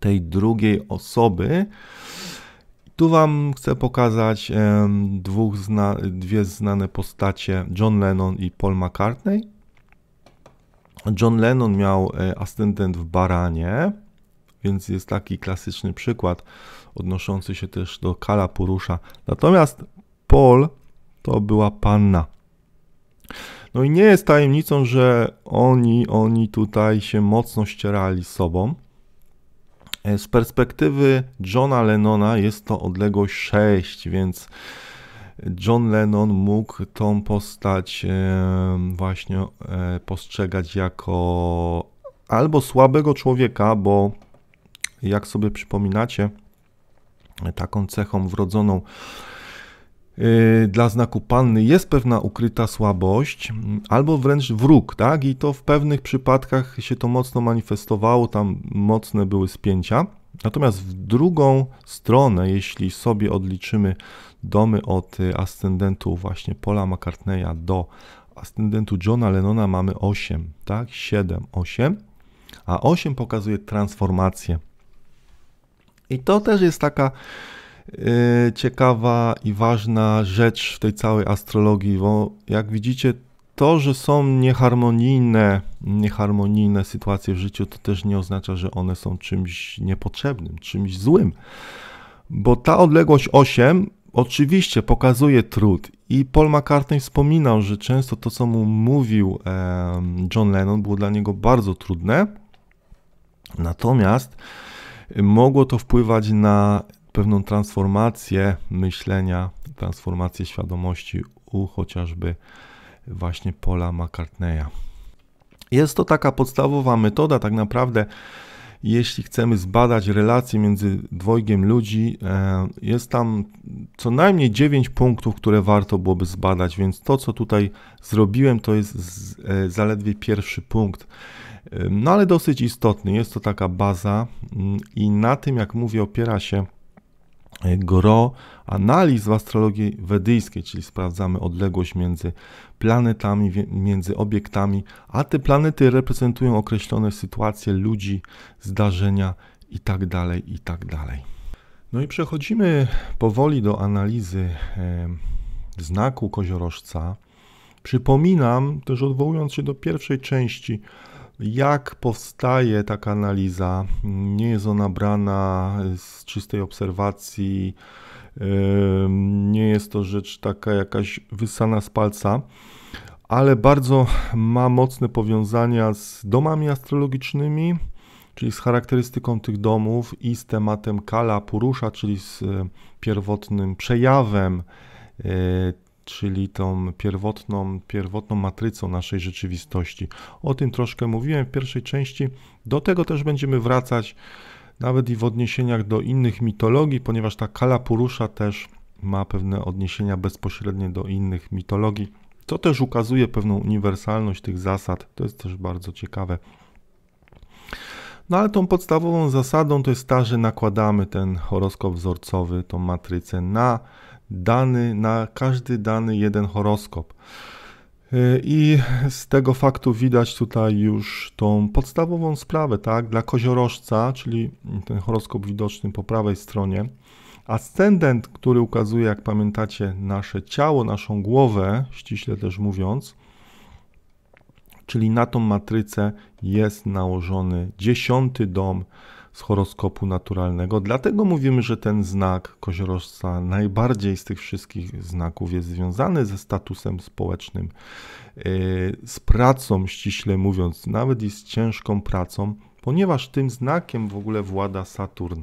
tej drugiej osoby. Tu Wam chcę pokazać dwóch zna, dwie znane postacie, John Lennon i Paul McCartney. John Lennon miał e, ascendent w baranie, więc jest taki klasyczny przykład odnoszący się też do Kala Purusza. Natomiast Paul to była panna. No i nie jest tajemnicą, że oni, oni tutaj się mocno ścierali z sobą. E, z perspektywy Johna Lennona jest to odległość 6, więc John Lennon mógł tą postać e, właśnie e, postrzegać jako albo słabego człowieka, bo jak sobie przypominacie, taką cechą wrodzoną Y, dla znaku panny jest pewna ukryta słabość mm, albo wręcz wróg, tak? I to w pewnych przypadkach się to mocno manifestowało, tam mocne były spięcia. Natomiast w drugą stronę, jeśli sobie odliczymy domy od y, ascendentu właśnie Paula McCartneya do ascendentu Johna Lennona, mamy 8, tak? 7, 8, a 8 pokazuje transformację. I to też jest taka Y, ciekawa i ważna rzecz w tej całej astrologii, bo jak widzicie, to, że są nieharmonijne, nieharmonijne sytuacje w życiu, to też nie oznacza, że one są czymś niepotrzebnym, czymś złym. Bo ta odległość 8 oczywiście pokazuje trud. I Paul McCartney wspominał, że często to, co mu mówił John Lennon, było dla niego bardzo trudne. Natomiast mogło to wpływać na pewną transformację myślenia, transformację świadomości u chociażby właśnie Paula McCartneya. Jest to taka podstawowa metoda, tak naprawdę, jeśli chcemy zbadać relacje między dwojgiem ludzi, e, jest tam co najmniej 9 punktów, które warto byłoby zbadać, więc to, co tutaj zrobiłem, to jest e, zaledwie pierwszy punkt. E, no ale dosyć istotny, jest to taka baza mm, i na tym, jak mówię, opiera się E, gro analiz w astrologii wedyjskiej, czyli sprawdzamy odległość między planetami, między obiektami, a te planety reprezentują określone sytuacje ludzi, zdarzenia itd. Tak itd. Tak no i przechodzimy powoli do analizy e, znaku koziorożca. Przypominam, też odwołując się do pierwszej części jak powstaje taka analiza? Nie jest ona brana z czystej obserwacji, nie jest to rzecz taka jakaś wysana z palca, ale bardzo ma mocne powiązania z domami astrologicznymi, czyli z charakterystyką tych domów i z tematem Kala Purusza, czyli z y, pierwotnym przejawem y, czyli tą pierwotną, pierwotną matrycą naszej rzeczywistości. O tym troszkę mówiłem w pierwszej części. Do tego też będziemy wracać, nawet i w odniesieniach do innych mitologii, ponieważ ta Kala Purusza też ma pewne odniesienia bezpośrednie do innych mitologii, co też ukazuje pewną uniwersalność tych zasad. To jest też bardzo ciekawe. No ale tą podstawową zasadą to jest ta, że nakładamy ten horoskop wzorcowy, tą matrycę na dany na każdy dany jeden horoskop. Y, I z tego faktu widać tutaj już tą podstawową sprawę, tak? Dla koziorożca, czyli ten horoskop widoczny po prawej stronie, ascendent, który ukazuje, jak pamiętacie, nasze ciało, naszą głowę, ściśle też mówiąc, czyli na tą matrycę jest nałożony dziesiąty dom z horoskopu naturalnego. Dlatego mówimy, że ten znak koziorożca najbardziej z tych wszystkich znaków jest związany ze statusem społecznym, yy, z pracą, ściśle mówiąc, nawet i z ciężką pracą, ponieważ tym znakiem w ogóle włada Saturn.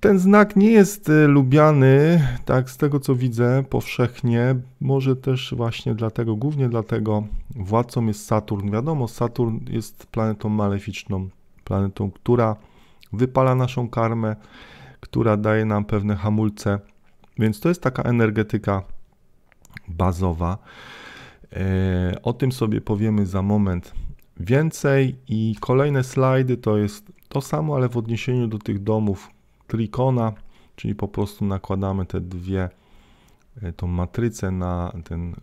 Ten znak nie jest y, lubiany, tak z tego co widzę, powszechnie. Może też właśnie dlatego, głównie dlatego władcą jest Saturn. Wiadomo, Saturn jest planetą maleficzną, planetą, która wypala naszą karmę, która daje nam pewne hamulce. Więc to jest taka energetyka bazowa. E, o tym sobie powiemy za moment więcej. I kolejne slajdy to jest to samo, ale w odniesieniu do tych domów trikona, czyli po prostu nakładamy te dwie, e, tą matrycę na ten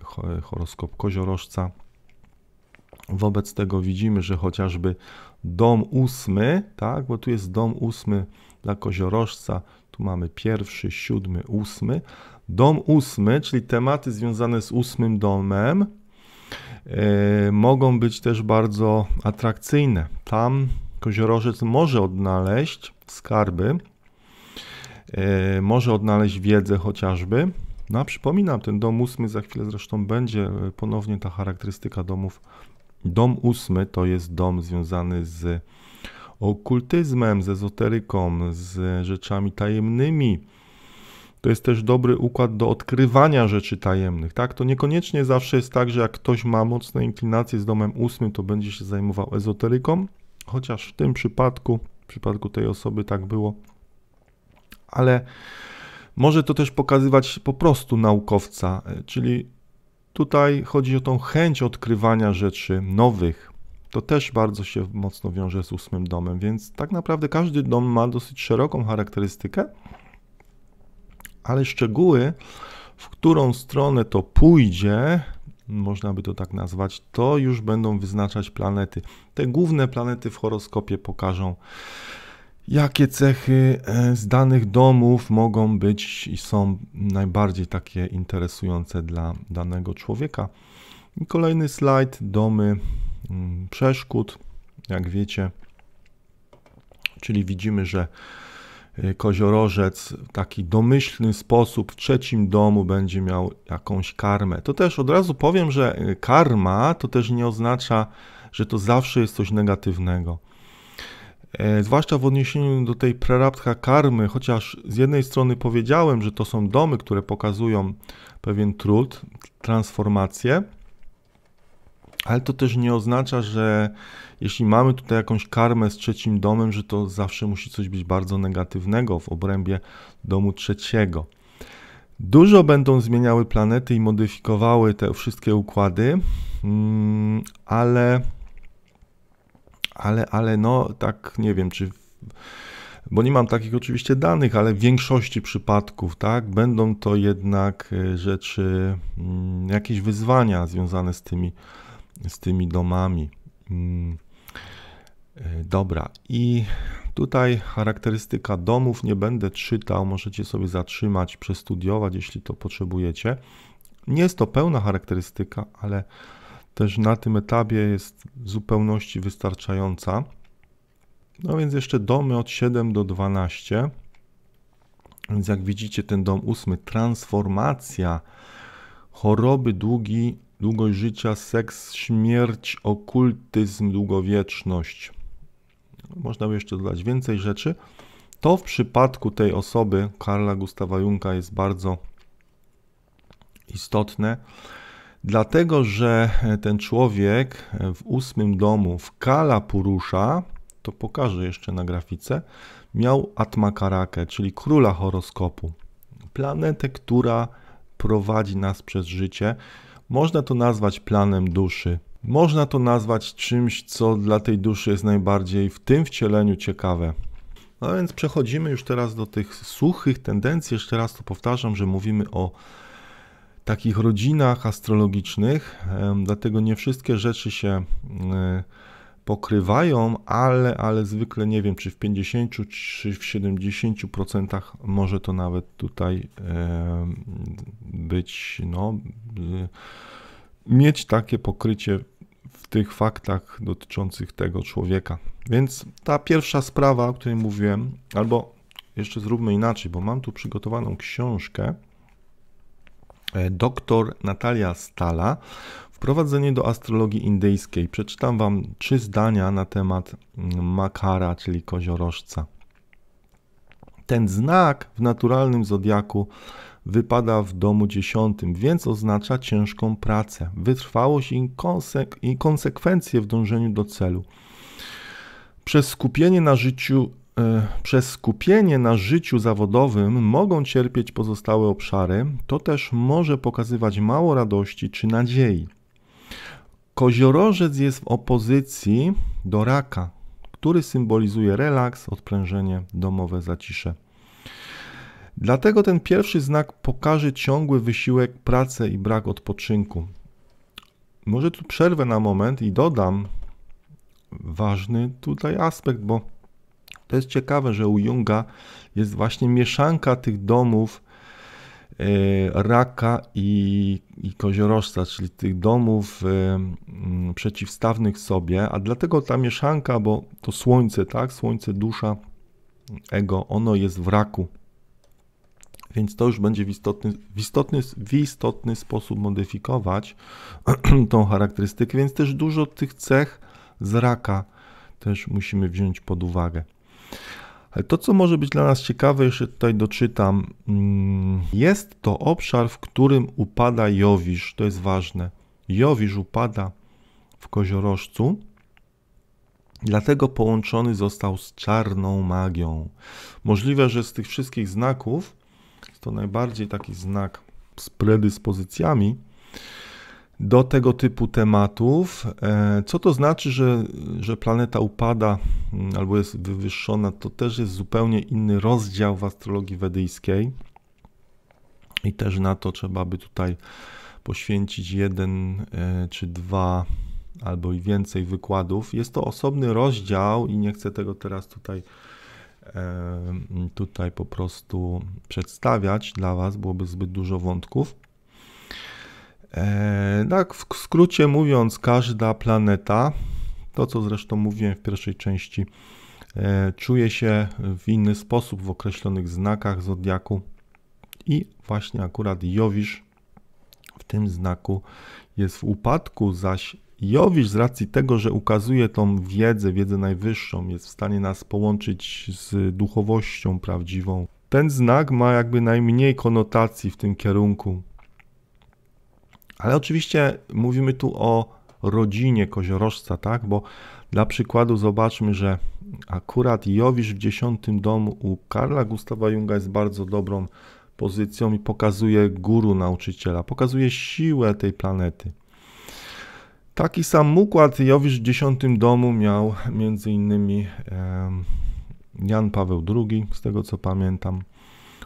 horoskop koziorożca. Wobec tego widzimy, że chociażby dom ósmy, tak, bo tu jest dom ósmy dla koziorożca, tu mamy pierwszy, siódmy, ósmy. Dom ósmy, czyli tematy związane z ósmym domem, e, mogą być też bardzo atrakcyjne. Tam koziorożec może odnaleźć skarby, e, może odnaleźć wiedzę chociażby. No a przypominam, ten dom ósmy za chwilę zresztą będzie ponownie ta charakterystyka domów Dom ósmy to jest dom związany z okultyzmem, z ezoteryką, z rzeczami tajemnymi. To jest też dobry układ do odkrywania rzeczy tajemnych, tak? To niekoniecznie zawsze jest tak, że jak ktoś ma mocne inklinacje z domem ósmym, to będzie się zajmował ezoteryką, chociaż w tym przypadku, w przypadku tej osoby tak było. Ale może to też pokazywać po prostu naukowca, e, czyli Tutaj chodzi o tą chęć odkrywania rzeczy nowych. To też bardzo się mocno wiąże z ósmym domem, więc tak naprawdę każdy dom ma dosyć szeroką charakterystykę, ale szczegóły, w którą stronę to pójdzie, można by to tak nazwać, to już będą wyznaczać planety. Te główne planety w horoskopie pokażą Jakie cechy e, z danych domów mogą być i są najbardziej takie interesujące dla danego człowieka? I kolejny slajd, domy mm, przeszkód, jak wiecie, czyli widzimy, że e, koziorożec w taki domyślny sposób w trzecim domu będzie miał jakąś karmę. To też od razu powiem, że e, karma to też nie oznacza, że to zawsze jest coś negatywnego. E, zwłaszcza w odniesieniu do tej prerabdha karmy, chociaż z jednej strony powiedziałem, że to są domy, które pokazują pewien trud, transformację, ale to też nie oznacza, że jeśli mamy tutaj jakąś karmę z trzecim domem, że to zawsze musi coś być bardzo negatywnego w obrębie domu trzeciego. Dużo będą zmieniały planety i modyfikowały te wszystkie układy, mm, ale ale, ale no tak nie wiem, czy. Bo nie mam takich oczywiście danych, ale w większości przypadków, tak, będą to jednak e, rzeczy, mm, jakieś wyzwania związane z tymi, z tymi domami. Mm. E, dobra, i tutaj charakterystyka domów nie będę czytał, możecie sobie zatrzymać, przestudiować, jeśli to potrzebujecie. Nie jest to pełna charakterystyka, ale też na tym etapie jest w zupełności wystarczająca. No więc jeszcze domy od 7 do 12. Więc jak widzicie ten dom ósmy, transformacja, choroby, długi, długość życia, seks, śmierć, okultyzm, długowieczność. Można by jeszcze dodać więcej rzeczy. To w przypadku tej osoby, Karla Gustawa Junka, jest bardzo istotne Dlatego, że e, ten człowiek e, w ósmym domu w Kala Purusza, to pokażę jeszcze na grafice, miał Atmakarakę, czyli króla horoskopu. Planetę, która prowadzi nas przez życie. Można to nazwać planem duszy. Można to nazwać czymś, co dla tej duszy jest najbardziej w tym wcieleniu ciekawe. No więc przechodzimy już teraz do tych suchych tendencji. Jeszcze raz to powtarzam, że mówimy o takich rodzinach astrologicznych, dlatego nie wszystkie rzeczy się e, pokrywają, ale, ale zwykle nie wiem, czy w 50 czy w 70% może to nawet tutaj być, no, y, mieć takie pokrycie w tych faktach dotyczących tego człowieka. Więc ta pierwsza sprawa, o której mówiłem, albo jeszcze zróbmy inaczej, bo mam tu przygotowaną książkę E, doktor Natalia Stala, Wprowadzenie do astrologii indyjskiej. Przeczytam Wam trzy zdania na temat mm, makara, czyli koziorożca. Ten znak w naturalnym zodiaku wypada w domu dziesiątym, więc oznacza ciężką pracę, wytrwałość i, i konsekwencje w dążeniu do celu. Przez skupienie na życiu E, przez skupienie na życiu zawodowym mogą cierpieć pozostałe obszary, to też może pokazywać mało radości czy nadziei. Koziorożec jest w opozycji do raka, który symbolizuje relaks, odprężenie, domowe zacisze. Dlatego ten pierwszy znak pokaże ciągły wysiłek, pracę i brak odpoczynku. Może tu przerwę na moment i dodam ważny tutaj aspekt, bo to jest ciekawe, że u Junga jest właśnie mieszanka tych domów e, raka i, i koziorożca, czyli tych domów e, przeciwstawnych sobie, a dlatego ta mieszanka, bo to słońce, tak, słońce, dusza, ego, ono jest w raku. Więc to już będzie w istotny, w istotny, w istotny sposób modyfikować tą charakterystykę, więc też dużo tych cech z raka też musimy wziąć pod uwagę. Ale to, co może być dla nas ciekawe, jeszcze tutaj doczytam, mm, jest to obszar, w którym upada Jowisz. To jest ważne. Jowisz upada w koziorożcu, dlatego połączony został z czarną magią. Możliwe, że z tych wszystkich znaków, to najbardziej taki znak z predyspozycjami, do tego typu tematów. E, co to znaczy, że, że planeta upada mm, albo jest wywyższona, to też jest zupełnie inny rozdział w astrologii wedyjskiej. I też na to trzeba by tutaj poświęcić jeden e, czy dwa albo i więcej wykładów. Jest to osobny rozdział i nie chcę tego teraz tutaj e, tutaj po prostu przedstawiać dla was, byłoby zbyt dużo wątków. E, no tak, w skrócie mówiąc, każda planeta, to co zresztą mówiłem w pierwszej części, e, czuje się w inny sposób w określonych znakach zodiaku i właśnie akurat Jowisz w tym znaku jest w upadku, zaś Jowisz z racji tego, że ukazuje tą wiedzę, wiedzę najwyższą, jest w stanie nas połączyć z duchowością prawdziwą. Ten znak ma jakby najmniej konotacji w tym kierunku. Ale oczywiście mówimy tu o rodzinie koziorożca, tak? Bo dla przykładu zobaczmy, że akurat Jowisz w dziesiątym domu u Karla Gustawa Junga jest bardzo dobrą pozycją i pokazuje guru nauczyciela, pokazuje siłę tej planety. Taki sam układ Jowisz w dziesiątym domu miał między innymi Jan Paweł II, z tego co pamiętam.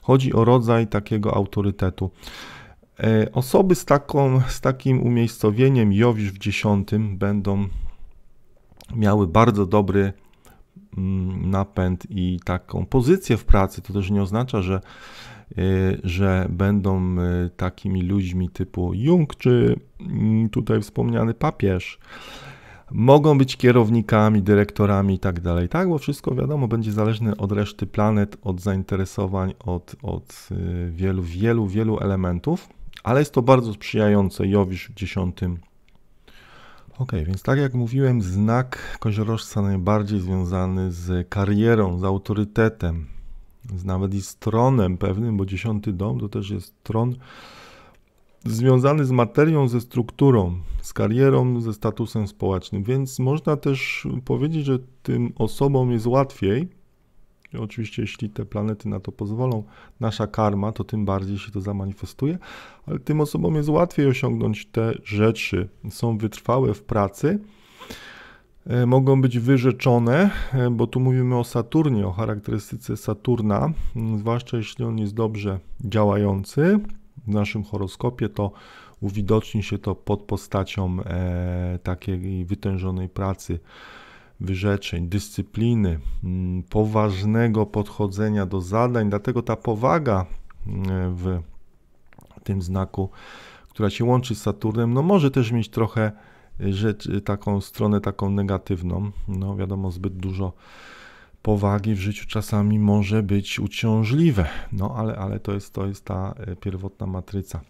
Chodzi o rodzaj takiego autorytetu. E, osoby z, taką, z takim umiejscowieniem Jowisz w dziesiątym będą miały bardzo dobry mm, napęd i taką pozycję w pracy. To też nie oznacza, że, e, że będą e, takimi ludźmi typu Jung czy mm, tutaj wspomniany papież. Mogą być kierownikami, dyrektorami i tak dalej, tak? Bo wszystko wiadomo, będzie zależne od reszty planet, od zainteresowań, od, od wielu, wielu, wielu elementów ale jest to bardzo sprzyjające Jowisz w dziesiątym. Ok, więc tak jak mówiłem, znak koziorożca najbardziej związany z karierą, z autorytetem, z nawet i z tronem pewnym, bo dziesiąty dom to też jest tron związany z materią, ze strukturą, z karierą, ze statusem społecznym, więc można też powiedzieć, że tym osobom jest łatwiej oczywiście jeśli te planety na to pozwolą, nasza karma, to tym bardziej się to zamanifestuje, ale tym osobom jest łatwiej osiągnąć te rzeczy. Są wytrwałe w pracy, e, mogą być wyrzeczone, e, bo tu mówimy o Saturnie, o charakterystyce Saturna, mm, zwłaszcza jeśli on jest dobrze działający w naszym horoskopie, to uwidoczni się to pod postacią e, takiej wytężonej pracy wyrzeczeń, dyscypliny, mm, poważnego podchodzenia do zadań. Dlatego ta powaga mm, w tym znaku, która się łączy z Saturnem, no może też mieć trochę y, rzecz, y, taką stronę taką negatywną. No wiadomo, zbyt dużo powagi w życiu czasami może być uciążliwe. No ale, ale to, jest, to jest ta y, pierwotna matryca.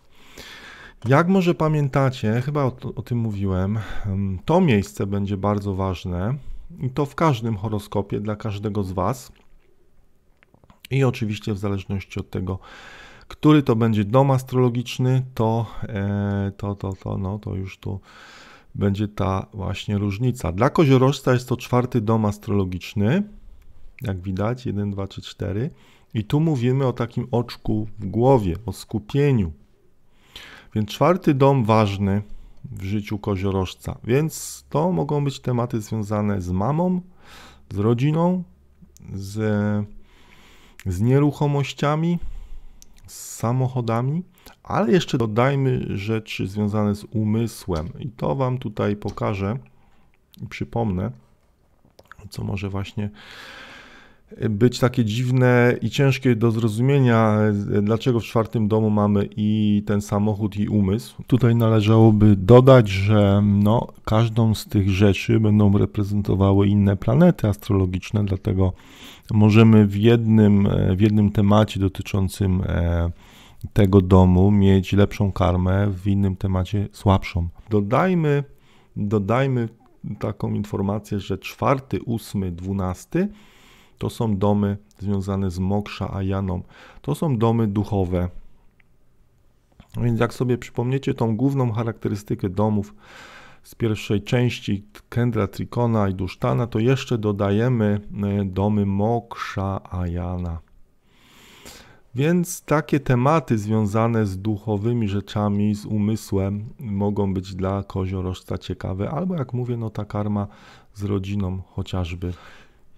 Jak może pamiętacie, chyba o, o, tym mówiłem, mm, to miejsce będzie bardzo ważne i to w każdym horoskopie dla każdego z Was. I oczywiście w zależności od tego, który to będzie dom astrologiczny, to, e, to, to, to, no, to już tu będzie ta właśnie różnica. Dla koziorożca jest to czwarty dom astrologiczny, jak widać, 1, 2, 3, 4. I tu mówimy o takim oczku w głowie, o skupieniu. Więc czwarty dom ważny, w życiu koziorożca. Więc to mogą być tematy związane z mamą, z rodziną, z, z nieruchomościami, z samochodami, ale jeszcze dodajmy rzeczy związane z umysłem. I to Wam tutaj pokażę i przypomnę, co może właśnie być takie dziwne i ciężkie do zrozumienia, dlaczego w czwartym domu mamy i ten samochód, i umysł. Tutaj należałoby dodać, że no, każdą z tych rzeczy będą reprezentowały inne planety astrologiczne, dlatego możemy w jednym, w jednym temacie dotyczącym e, tego domu mieć lepszą karmę, w innym temacie słabszą. Dodajmy, dodajmy taką informację, że czwarty, ósmy, dwunasty – to są domy związane z Moksha Ayaną. To są domy duchowe. Więc jak sobie przypomniecie tą główną charakterystykę domów z pierwszej części Kendra Trikona i Dusztana, to jeszcze dodajemy e, domy Moksha Ajana. Więc takie tematy związane z duchowymi rzeczami, z umysłem mogą być dla koziorożca ciekawe, albo jak mówię, no ta karma z rodziną chociażby.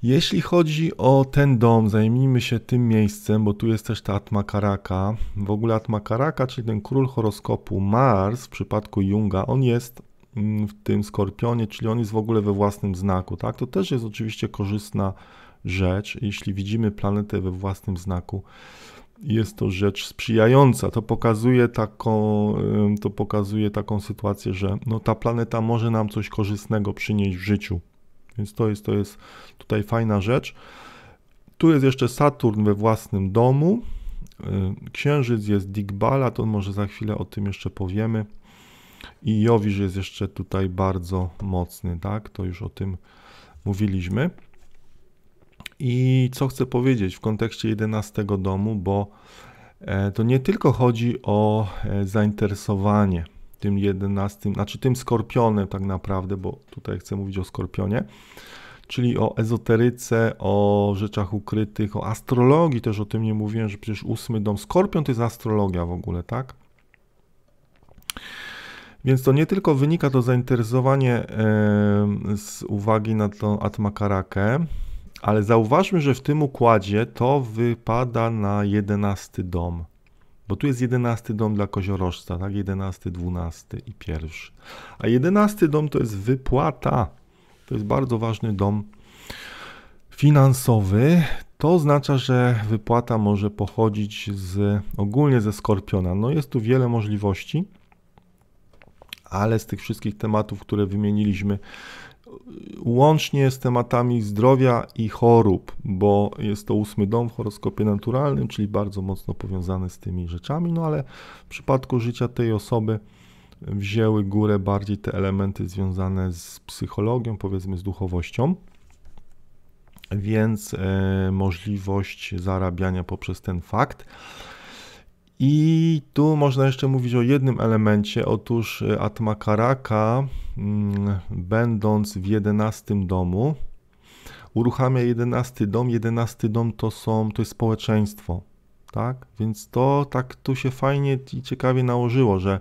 Jeśli chodzi o ten dom, zajmijmy się tym miejscem, bo tu jest też ta Atma Karaka. W ogóle Atma Karaka, czyli ten król horoskopu Mars w przypadku Junga, on jest mm, w tym skorpionie, czyli on jest w ogóle we własnym znaku. Tak? To też jest oczywiście korzystna rzecz, jeśli widzimy planetę we własnym znaku. Jest to rzecz sprzyjająca. To pokazuje taką, to pokazuje taką sytuację, że no, ta planeta może nam coś korzystnego przynieść w życiu. Więc to jest, to jest tutaj fajna rzecz. Tu jest jeszcze Saturn we własnym domu. Y, księżyc jest Digbala, to może za chwilę o tym jeszcze powiemy. I Jowisz jest jeszcze tutaj bardzo mocny, tak? To już o tym mówiliśmy. I co chcę powiedzieć w kontekście 11 domu, bo e, to nie tylko chodzi o e, zainteresowanie tym jedenastym, znaczy tym skorpionem tak naprawdę, bo tutaj chcę mówić o skorpionie, czyli o ezoteryce, o rzeczach ukrytych, o astrologii też o tym nie mówiłem, że przecież ósmy dom skorpion to jest astrologia w ogóle, tak? Więc to nie tylko wynika to zainteresowanie z uwagi na tą Atmakarakę, ale zauważmy, że w tym układzie to wypada na jedenasty dom. Bo tu jest jedenasty dom dla koziorożca, tak? Jedenasty, dwunasty i pierwszy. A jedenasty dom to jest wypłata. To jest bardzo ważny dom finansowy. To oznacza, że wypłata może pochodzić z, ogólnie ze skorpiona. No jest tu wiele możliwości, ale z tych wszystkich tematów, które wymieniliśmy, łącznie z tematami zdrowia i chorób, bo jest to ósmy dom w horoskopie naturalnym, czyli bardzo mocno powiązany z tymi rzeczami, no ale w przypadku życia tej osoby wzięły górę bardziej te elementy związane z psychologią, powiedzmy z duchowością. Więc e, możliwość zarabiania poprzez ten fakt. I tu można jeszcze mówić o jednym elemencie. Otóż e, Atmakaraka Mm, będąc w jedenastym domu, uruchamia jedenasty dom. Jedenasty dom to są, to jest społeczeństwo, tak? Więc to tak tu się fajnie i ciekawie nałożyło, że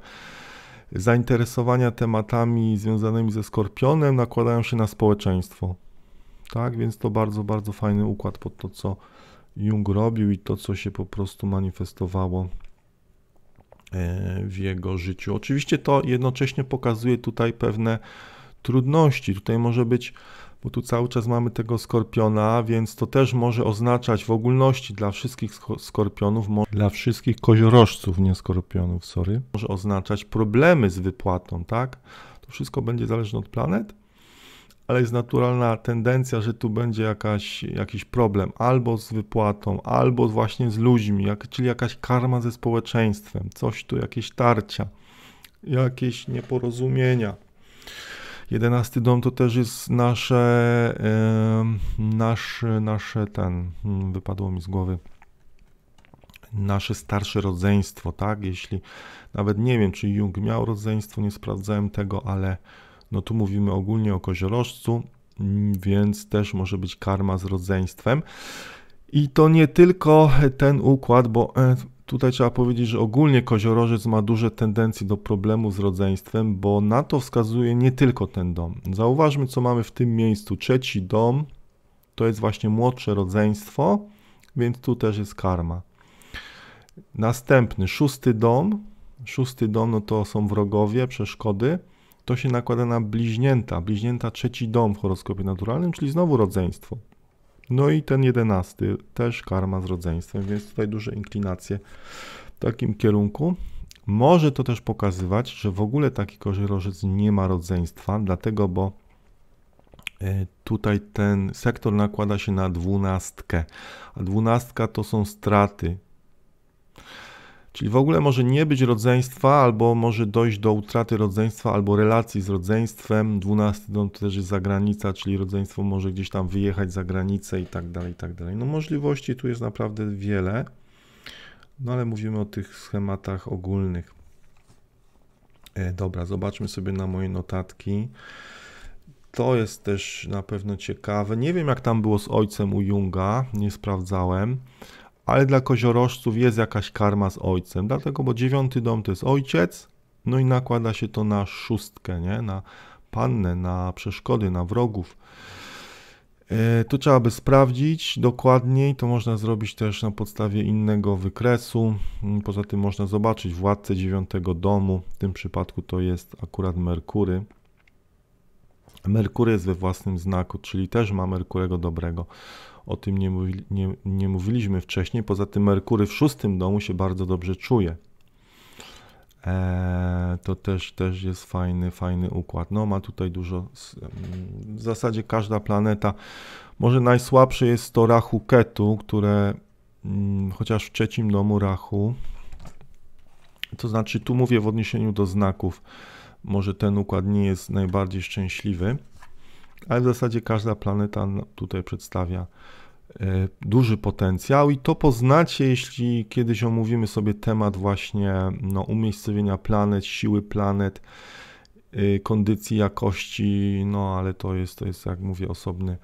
zainteresowania tematami związanymi ze skorpionem nakładają się na społeczeństwo. Tak, więc to bardzo, bardzo fajny układ pod to, co Jung robił i to, co się po prostu manifestowało E, w jego życiu. Oczywiście to jednocześnie pokazuje tutaj pewne trudności. Tutaj może być, bo tu cały czas mamy tego skorpiona, więc to też może oznaczać w ogólności dla wszystkich skorpionów, dla wszystkich koziorożców, nie skorpionów, sorry, może oznaczać problemy z wypłatą, tak? To wszystko będzie zależne od planet ale jest naturalna tendencja, że tu będzie jakaś, jakiś problem albo z wypłatą, albo właśnie z ludźmi, jak, czyli jakaś karma ze społeczeństwem, coś tu, jakieś tarcia, jakieś nieporozumienia. Jedenasty dom to też jest nasze, yy, nasz, nasze ten, hmm, wypadło mi z głowy, nasze starsze rodzeństwo, tak? Jeśli, nawet nie wiem, czy Jung miał rodzeństwo, nie sprawdzałem tego, ale no tu mówimy ogólnie o koziorożcu, więc też może być karma z rodzeństwem. I to nie tylko ten układ, bo e, tutaj trzeba powiedzieć, że ogólnie koziorożec ma duże tendencje do problemu z rodzeństwem, bo na to wskazuje nie tylko ten dom. Zauważmy, co mamy w tym miejscu. Trzeci dom to jest właśnie młodsze rodzeństwo, więc tu też jest karma. Następny, szósty dom. Szósty dom no to są wrogowie, przeszkody to się nakłada na bliźnięta, bliźnięta trzeci dom w horoskopie naturalnym, czyli znowu rodzeństwo. No i ten jedenasty, też karma z rodzeństwem, więc tutaj duże inklinacje w takim kierunku. Może to też pokazywać, że w ogóle taki koziorożec nie ma rodzeństwa, dlatego bo e, tutaj ten sektor nakłada się na dwunastkę, a dwunastka to są straty. Czyli w ogóle może nie być rodzeństwa, albo może dojść do utraty rodzeństwa, albo relacji z rodzeństwem. Dwunasty dom to też jest zagranica, czyli rodzeństwo może gdzieś tam wyjechać za granicę i tak dalej, i tak dalej. No możliwości tu jest naprawdę wiele, no ale mówimy o tych schematach ogólnych. E, dobra, zobaczmy sobie na moje notatki. To jest też na pewno ciekawe. Nie wiem, jak tam było z ojcem u Junga, nie sprawdzałem ale dla koziorożców jest jakaś karma z ojcem, dlatego, bo dziewiąty dom to jest ojciec, no i nakłada się to na szóstkę, nie? na pannę, na przeszkody, na wrogów. E, to trzeba by sprawdzić dokładniej, to można zrobić też na podstawie innego wykresu. Mm, poza tym można zobaczyć władcę dziewiątego domu, w tym przypadku to jest akurat Merkury. Merkury jest we własnym znaku, czyli też ma Merkurego dobrego o tym nie, mówili, nie, nie mówiliśmy wcześniej. Poza tym Merkury w szóstym domu się bardzo dobrze czuje. Eee, to też, też jest fajny, fajny układ. No, ma tutaj dużo, w zasadzie każda planeta. Może najsłabszy jest to Rachu Ketu, które mm, chociaż w trzecim domu Rachu, to znaczy tu mówię w odniesieniu do znaków, może ten układ nie jest najbardziej szczęśliwy ale w zasadzie każda planeta no, tutaj przedstawia e, duży potencjał i to poznacie, jeśli kiedyś omówimy sobie temat właśnie no, umiejscowienia planet, siły planet, e, kondycji, jakości, no ale to jest, to jest jak mówię, osobny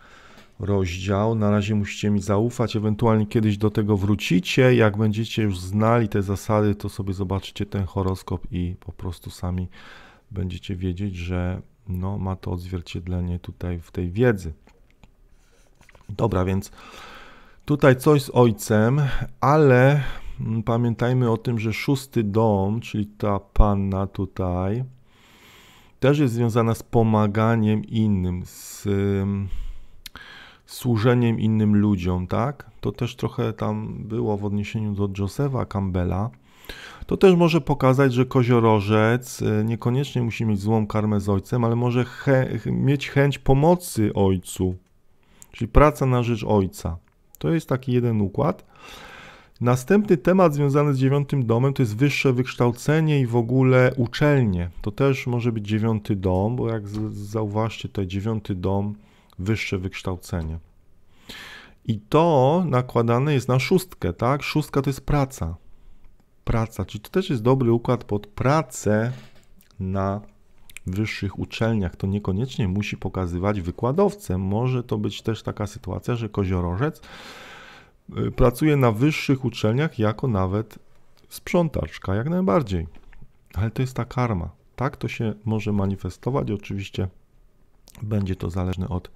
rozdział. Na razie musicie mi zaufać, ewentualnie kiedyś do tego wrócicie. Jak będziecie już znali te zasady, to sobie zobaczycie ten horoskop i po prostu sami będziecie wiedzieć, że no, ma to odzwierciedlenie tutaj w tej wiedzy. Dobra, więc tutaj coś z ojcem, ale mm, pamiętajmy o tym, że szósty dom, czyli ta panna tutaj, też jest związana z pomaganiem innym, z um, służeniem innym ludziom, tak? To też trochę tam było w odniesieniu do Josefa Campbella, to też może pokazać, że koziorożec y, niekoniecznie musi mieć złą karmę z ojcem, ale może mieć chęć pomocy ojcu, czyli praca na rzecz ojca. To jest taki jeden układ. Następny temat związany z dziewiątym domem to jest wyższe wykształcenie i w ogóle uczelnie. To też może być dziewiąty dom, bo jak zauważcie, tutaj dziewiąty dom, wyższe wykształcenie. I to nakładane jest na szóstkę, tak? Szóstka to jest praca praca, czyli to też jest dobry układ pod pracę na wyższych uczelniach. To niekoniecznie musi pokazywać wykładowcę. Może to być też taka sytuacja, że koziorożec y, pracuje na wyższych uczelniach jako nawet sprzątaczka, jak najbardziej. Ale to jest ta karma. Tak to się może manifestować. Oczywiście będzie to zależne od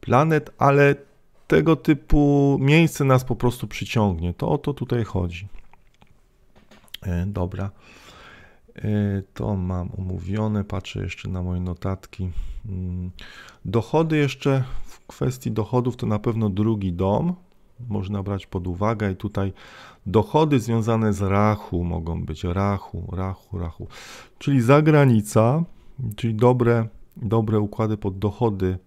planet, ale tego typu miejsce nas po prostu przyciągnie. To o to tutaj chodzi. E, dobra. E, to mam umówione. Patrzę jeszcze na moje notatki. Mm. Dochody jeszcze w kwestii dochodów to na pewno drugi dom. Można brać pod uwagę i tutaj dochody związane z rachu mogą być. Rachu, rachu, rachu. Czyli zagranica, czyli dobre, dobre układy pod dochody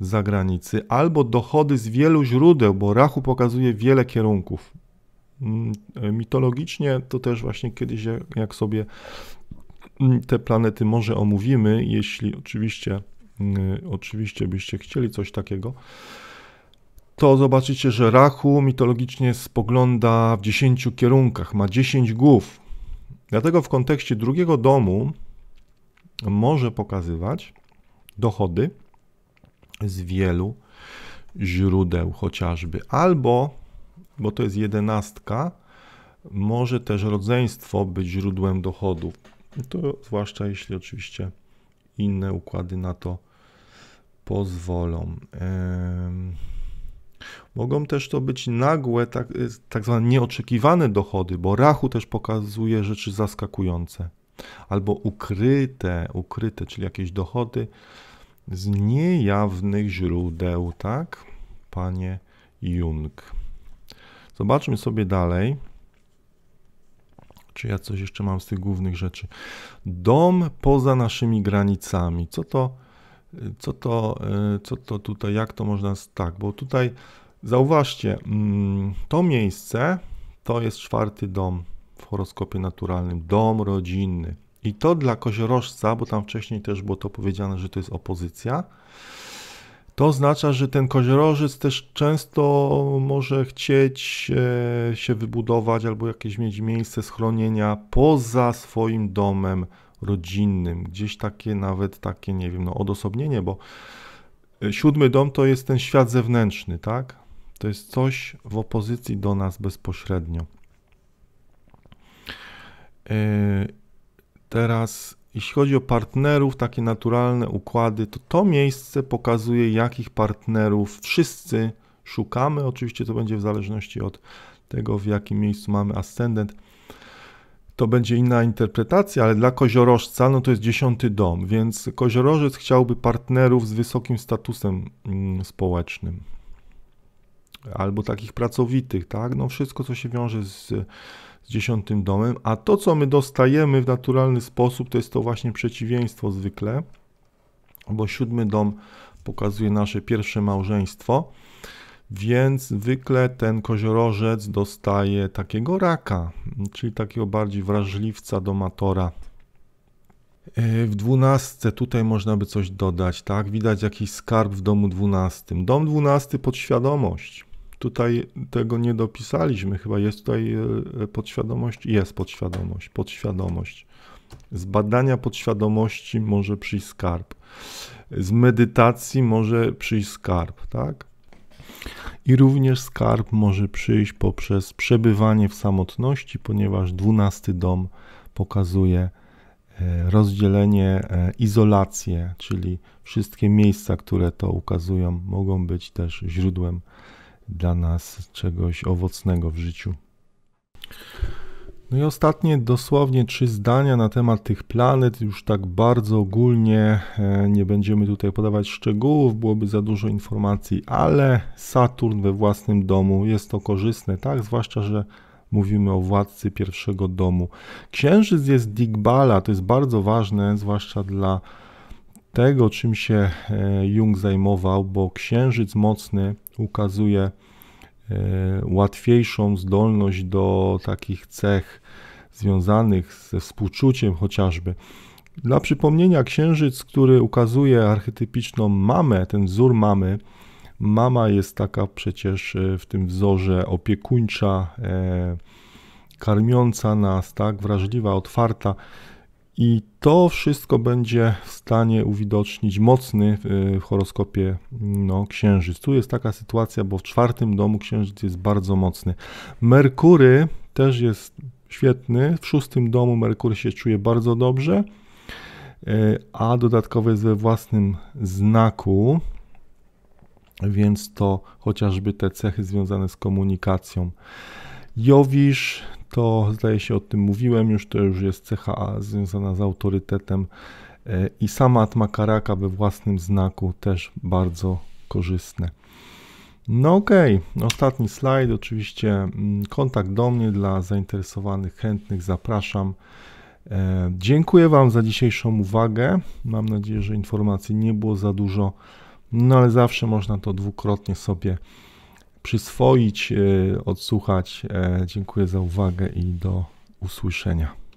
z zagranicy albo dochody z wielu źródeł, bo rachu pokazuje wiele kierunków Mm, mitologicznie, to też właśnie kiedyś, jak sobie mm, te planety może omówimy, jeśli oczywiście, mm, oczywiście byście chcieli coś takiego, to zobaczycie, że Rachu mitologicznie spogląda w 10 kierunkach, ma 10 głów. Dlatego w kontekście drugiego domu może pokazywać dochody z wielu źródeł chociażby, albo bo to jest jedenastka, może też rodzeństwo być źródłem dochodu. To zwłaszcza jeśli oczywiście inne układy na to pozwolą. Mogą też to być nagłe, tak, e, tak zwane nieoczekiwane dochody, bo rachu też pokazuje rzeczy zaskakujące albo ukryte, ukryte, czyli jakieś dochody z niejawnych źródeł, tak, panie Jung. Zobaczmy sobie dalej. Czy ja coś jeszcze mam z tych głównych rzeczy? Dom poza naszymi granicami. Co to, co to, e, co to tutaj, jak to można. Tak, bo tutaj zauważcie, mm, to miejsce to jest czwarty dom w horoskopie naturalnym dom rodzinny. I to dla koziorożca, bo tam wcześniej też było to powiedziane, że to jest opozycja. To oznacza, że ten koziorożec też często może chcieć e, się wybudować albo jakieś mieć miejsce schronienia poza swoim domem rodzinnym, gdzieś takie nawet takie, nie wiem, no, odosobnienie, bo e, siódmy dom to jest ten świat zewnętrzny, tak? To jest coś w opozycji do nas bezpośrednio. E, teraz jeśli chodzi o partnerów, takie naturalne układy, to to miejsce pokazuje, jakich partnerów wszyscy szukamy. Oczywiście to będzie w zależności od tego, w jakim miejscu mamy ascendent. To będzie inna interpretacja, ale dla koziorożca no to jest dziesiąty dom, więc koziorożec chciałby partnerów z wysokim statusem mm, społecznym albo takich pracowitych, tak? No wszystko, co się wiąże z dziesiątym domem, a to, co my dostajemy w naturalny sposób, to jest to właśnie przeciwieństwo zwykle, bo siódmy dom pokazuje nasze pierwsze małżeństwo, więc zwykle ten koziorożec dostaje takiego raka, czyli takiego bardziej wrażliwca, domatora. E, w dwunastce tutaj można by coś dodać, tak? Widać jakiś skarb w domu dwunastym. Dom dwunasty podświadomość. Tutaj tego nie dopisaliśmy, chyba jest tutaj e, podświadomość. Jest podświadomość, podświadomość. Z badania podświadomości może przyjść skarb. Z medytacji może przyjść skarb, tak? I również skarb może przyjść poprzez przebywanie w samotności, ponieważ dwunasty dom pokazuje e, rozdzielenie, e, izolację, czyli wszystkie miejsca, które to ukazują, mogą być też źródłem dla nas czegoś owocnego w życiu. No i ostatnie dosłownie trzy zdania na temat tych planet, już tak bardzo ogólnie, e, nie będziemy tutaj podawać szczegółów, byłoby za dużo informacji, ale Saturn we własnym domu jest to korzystne, tak? Zwłaszcza, że mówimy o władcy pierwszego domu. Księżyc jest Digbala, to jest bardzo ważne, zwłaszcza dla tego, czym się e, Jung zajmował, bo księżyc mocny ukazuje e, łatwiejszą zdolność do takich cech związanych ze współczuciem chociażby. Dla przypomnienia, księżyc, który ukazuje archetypiczną mamę, ten wzór mamy, mama jest taka przecież e, w tym wzorze opiekuńcza, e, karmiąca nas, tak, wrażliwa, otwarta. I to wszystko będzie w stanie uwidocznić mocny y, w horoskopie no, księżyc. Tu jest taka sytuacja, bo w czwartym domu księżyc jest bardzo mocny. Merkury też jest świetny. W szóstym domu Merkury się czuje bardzo dobrze, y, a dodatkowo jest we własnym znaku, więc to chociażby te cechy związane z komunikacją. Jowisz to zdaje się o tym mówiłem już, to już jest cecha związana z autorytetem e, i sama atma karaka we własnym znaku też bardzo korzystne. No okej, okay. ostatni slajd, oczywiście mm, kontakt do mnie dla zainteresowanych, chętnych, zapraszam. E, dziękuję Wam za dzisiejszą uwagę. Mam nadzieję, że informacji nie było za dużo, no ale zawsze można to dwukrotnie sobie przyswoić, y, odsłuchać. E, dziękuję za uwagę i do usłyszenia.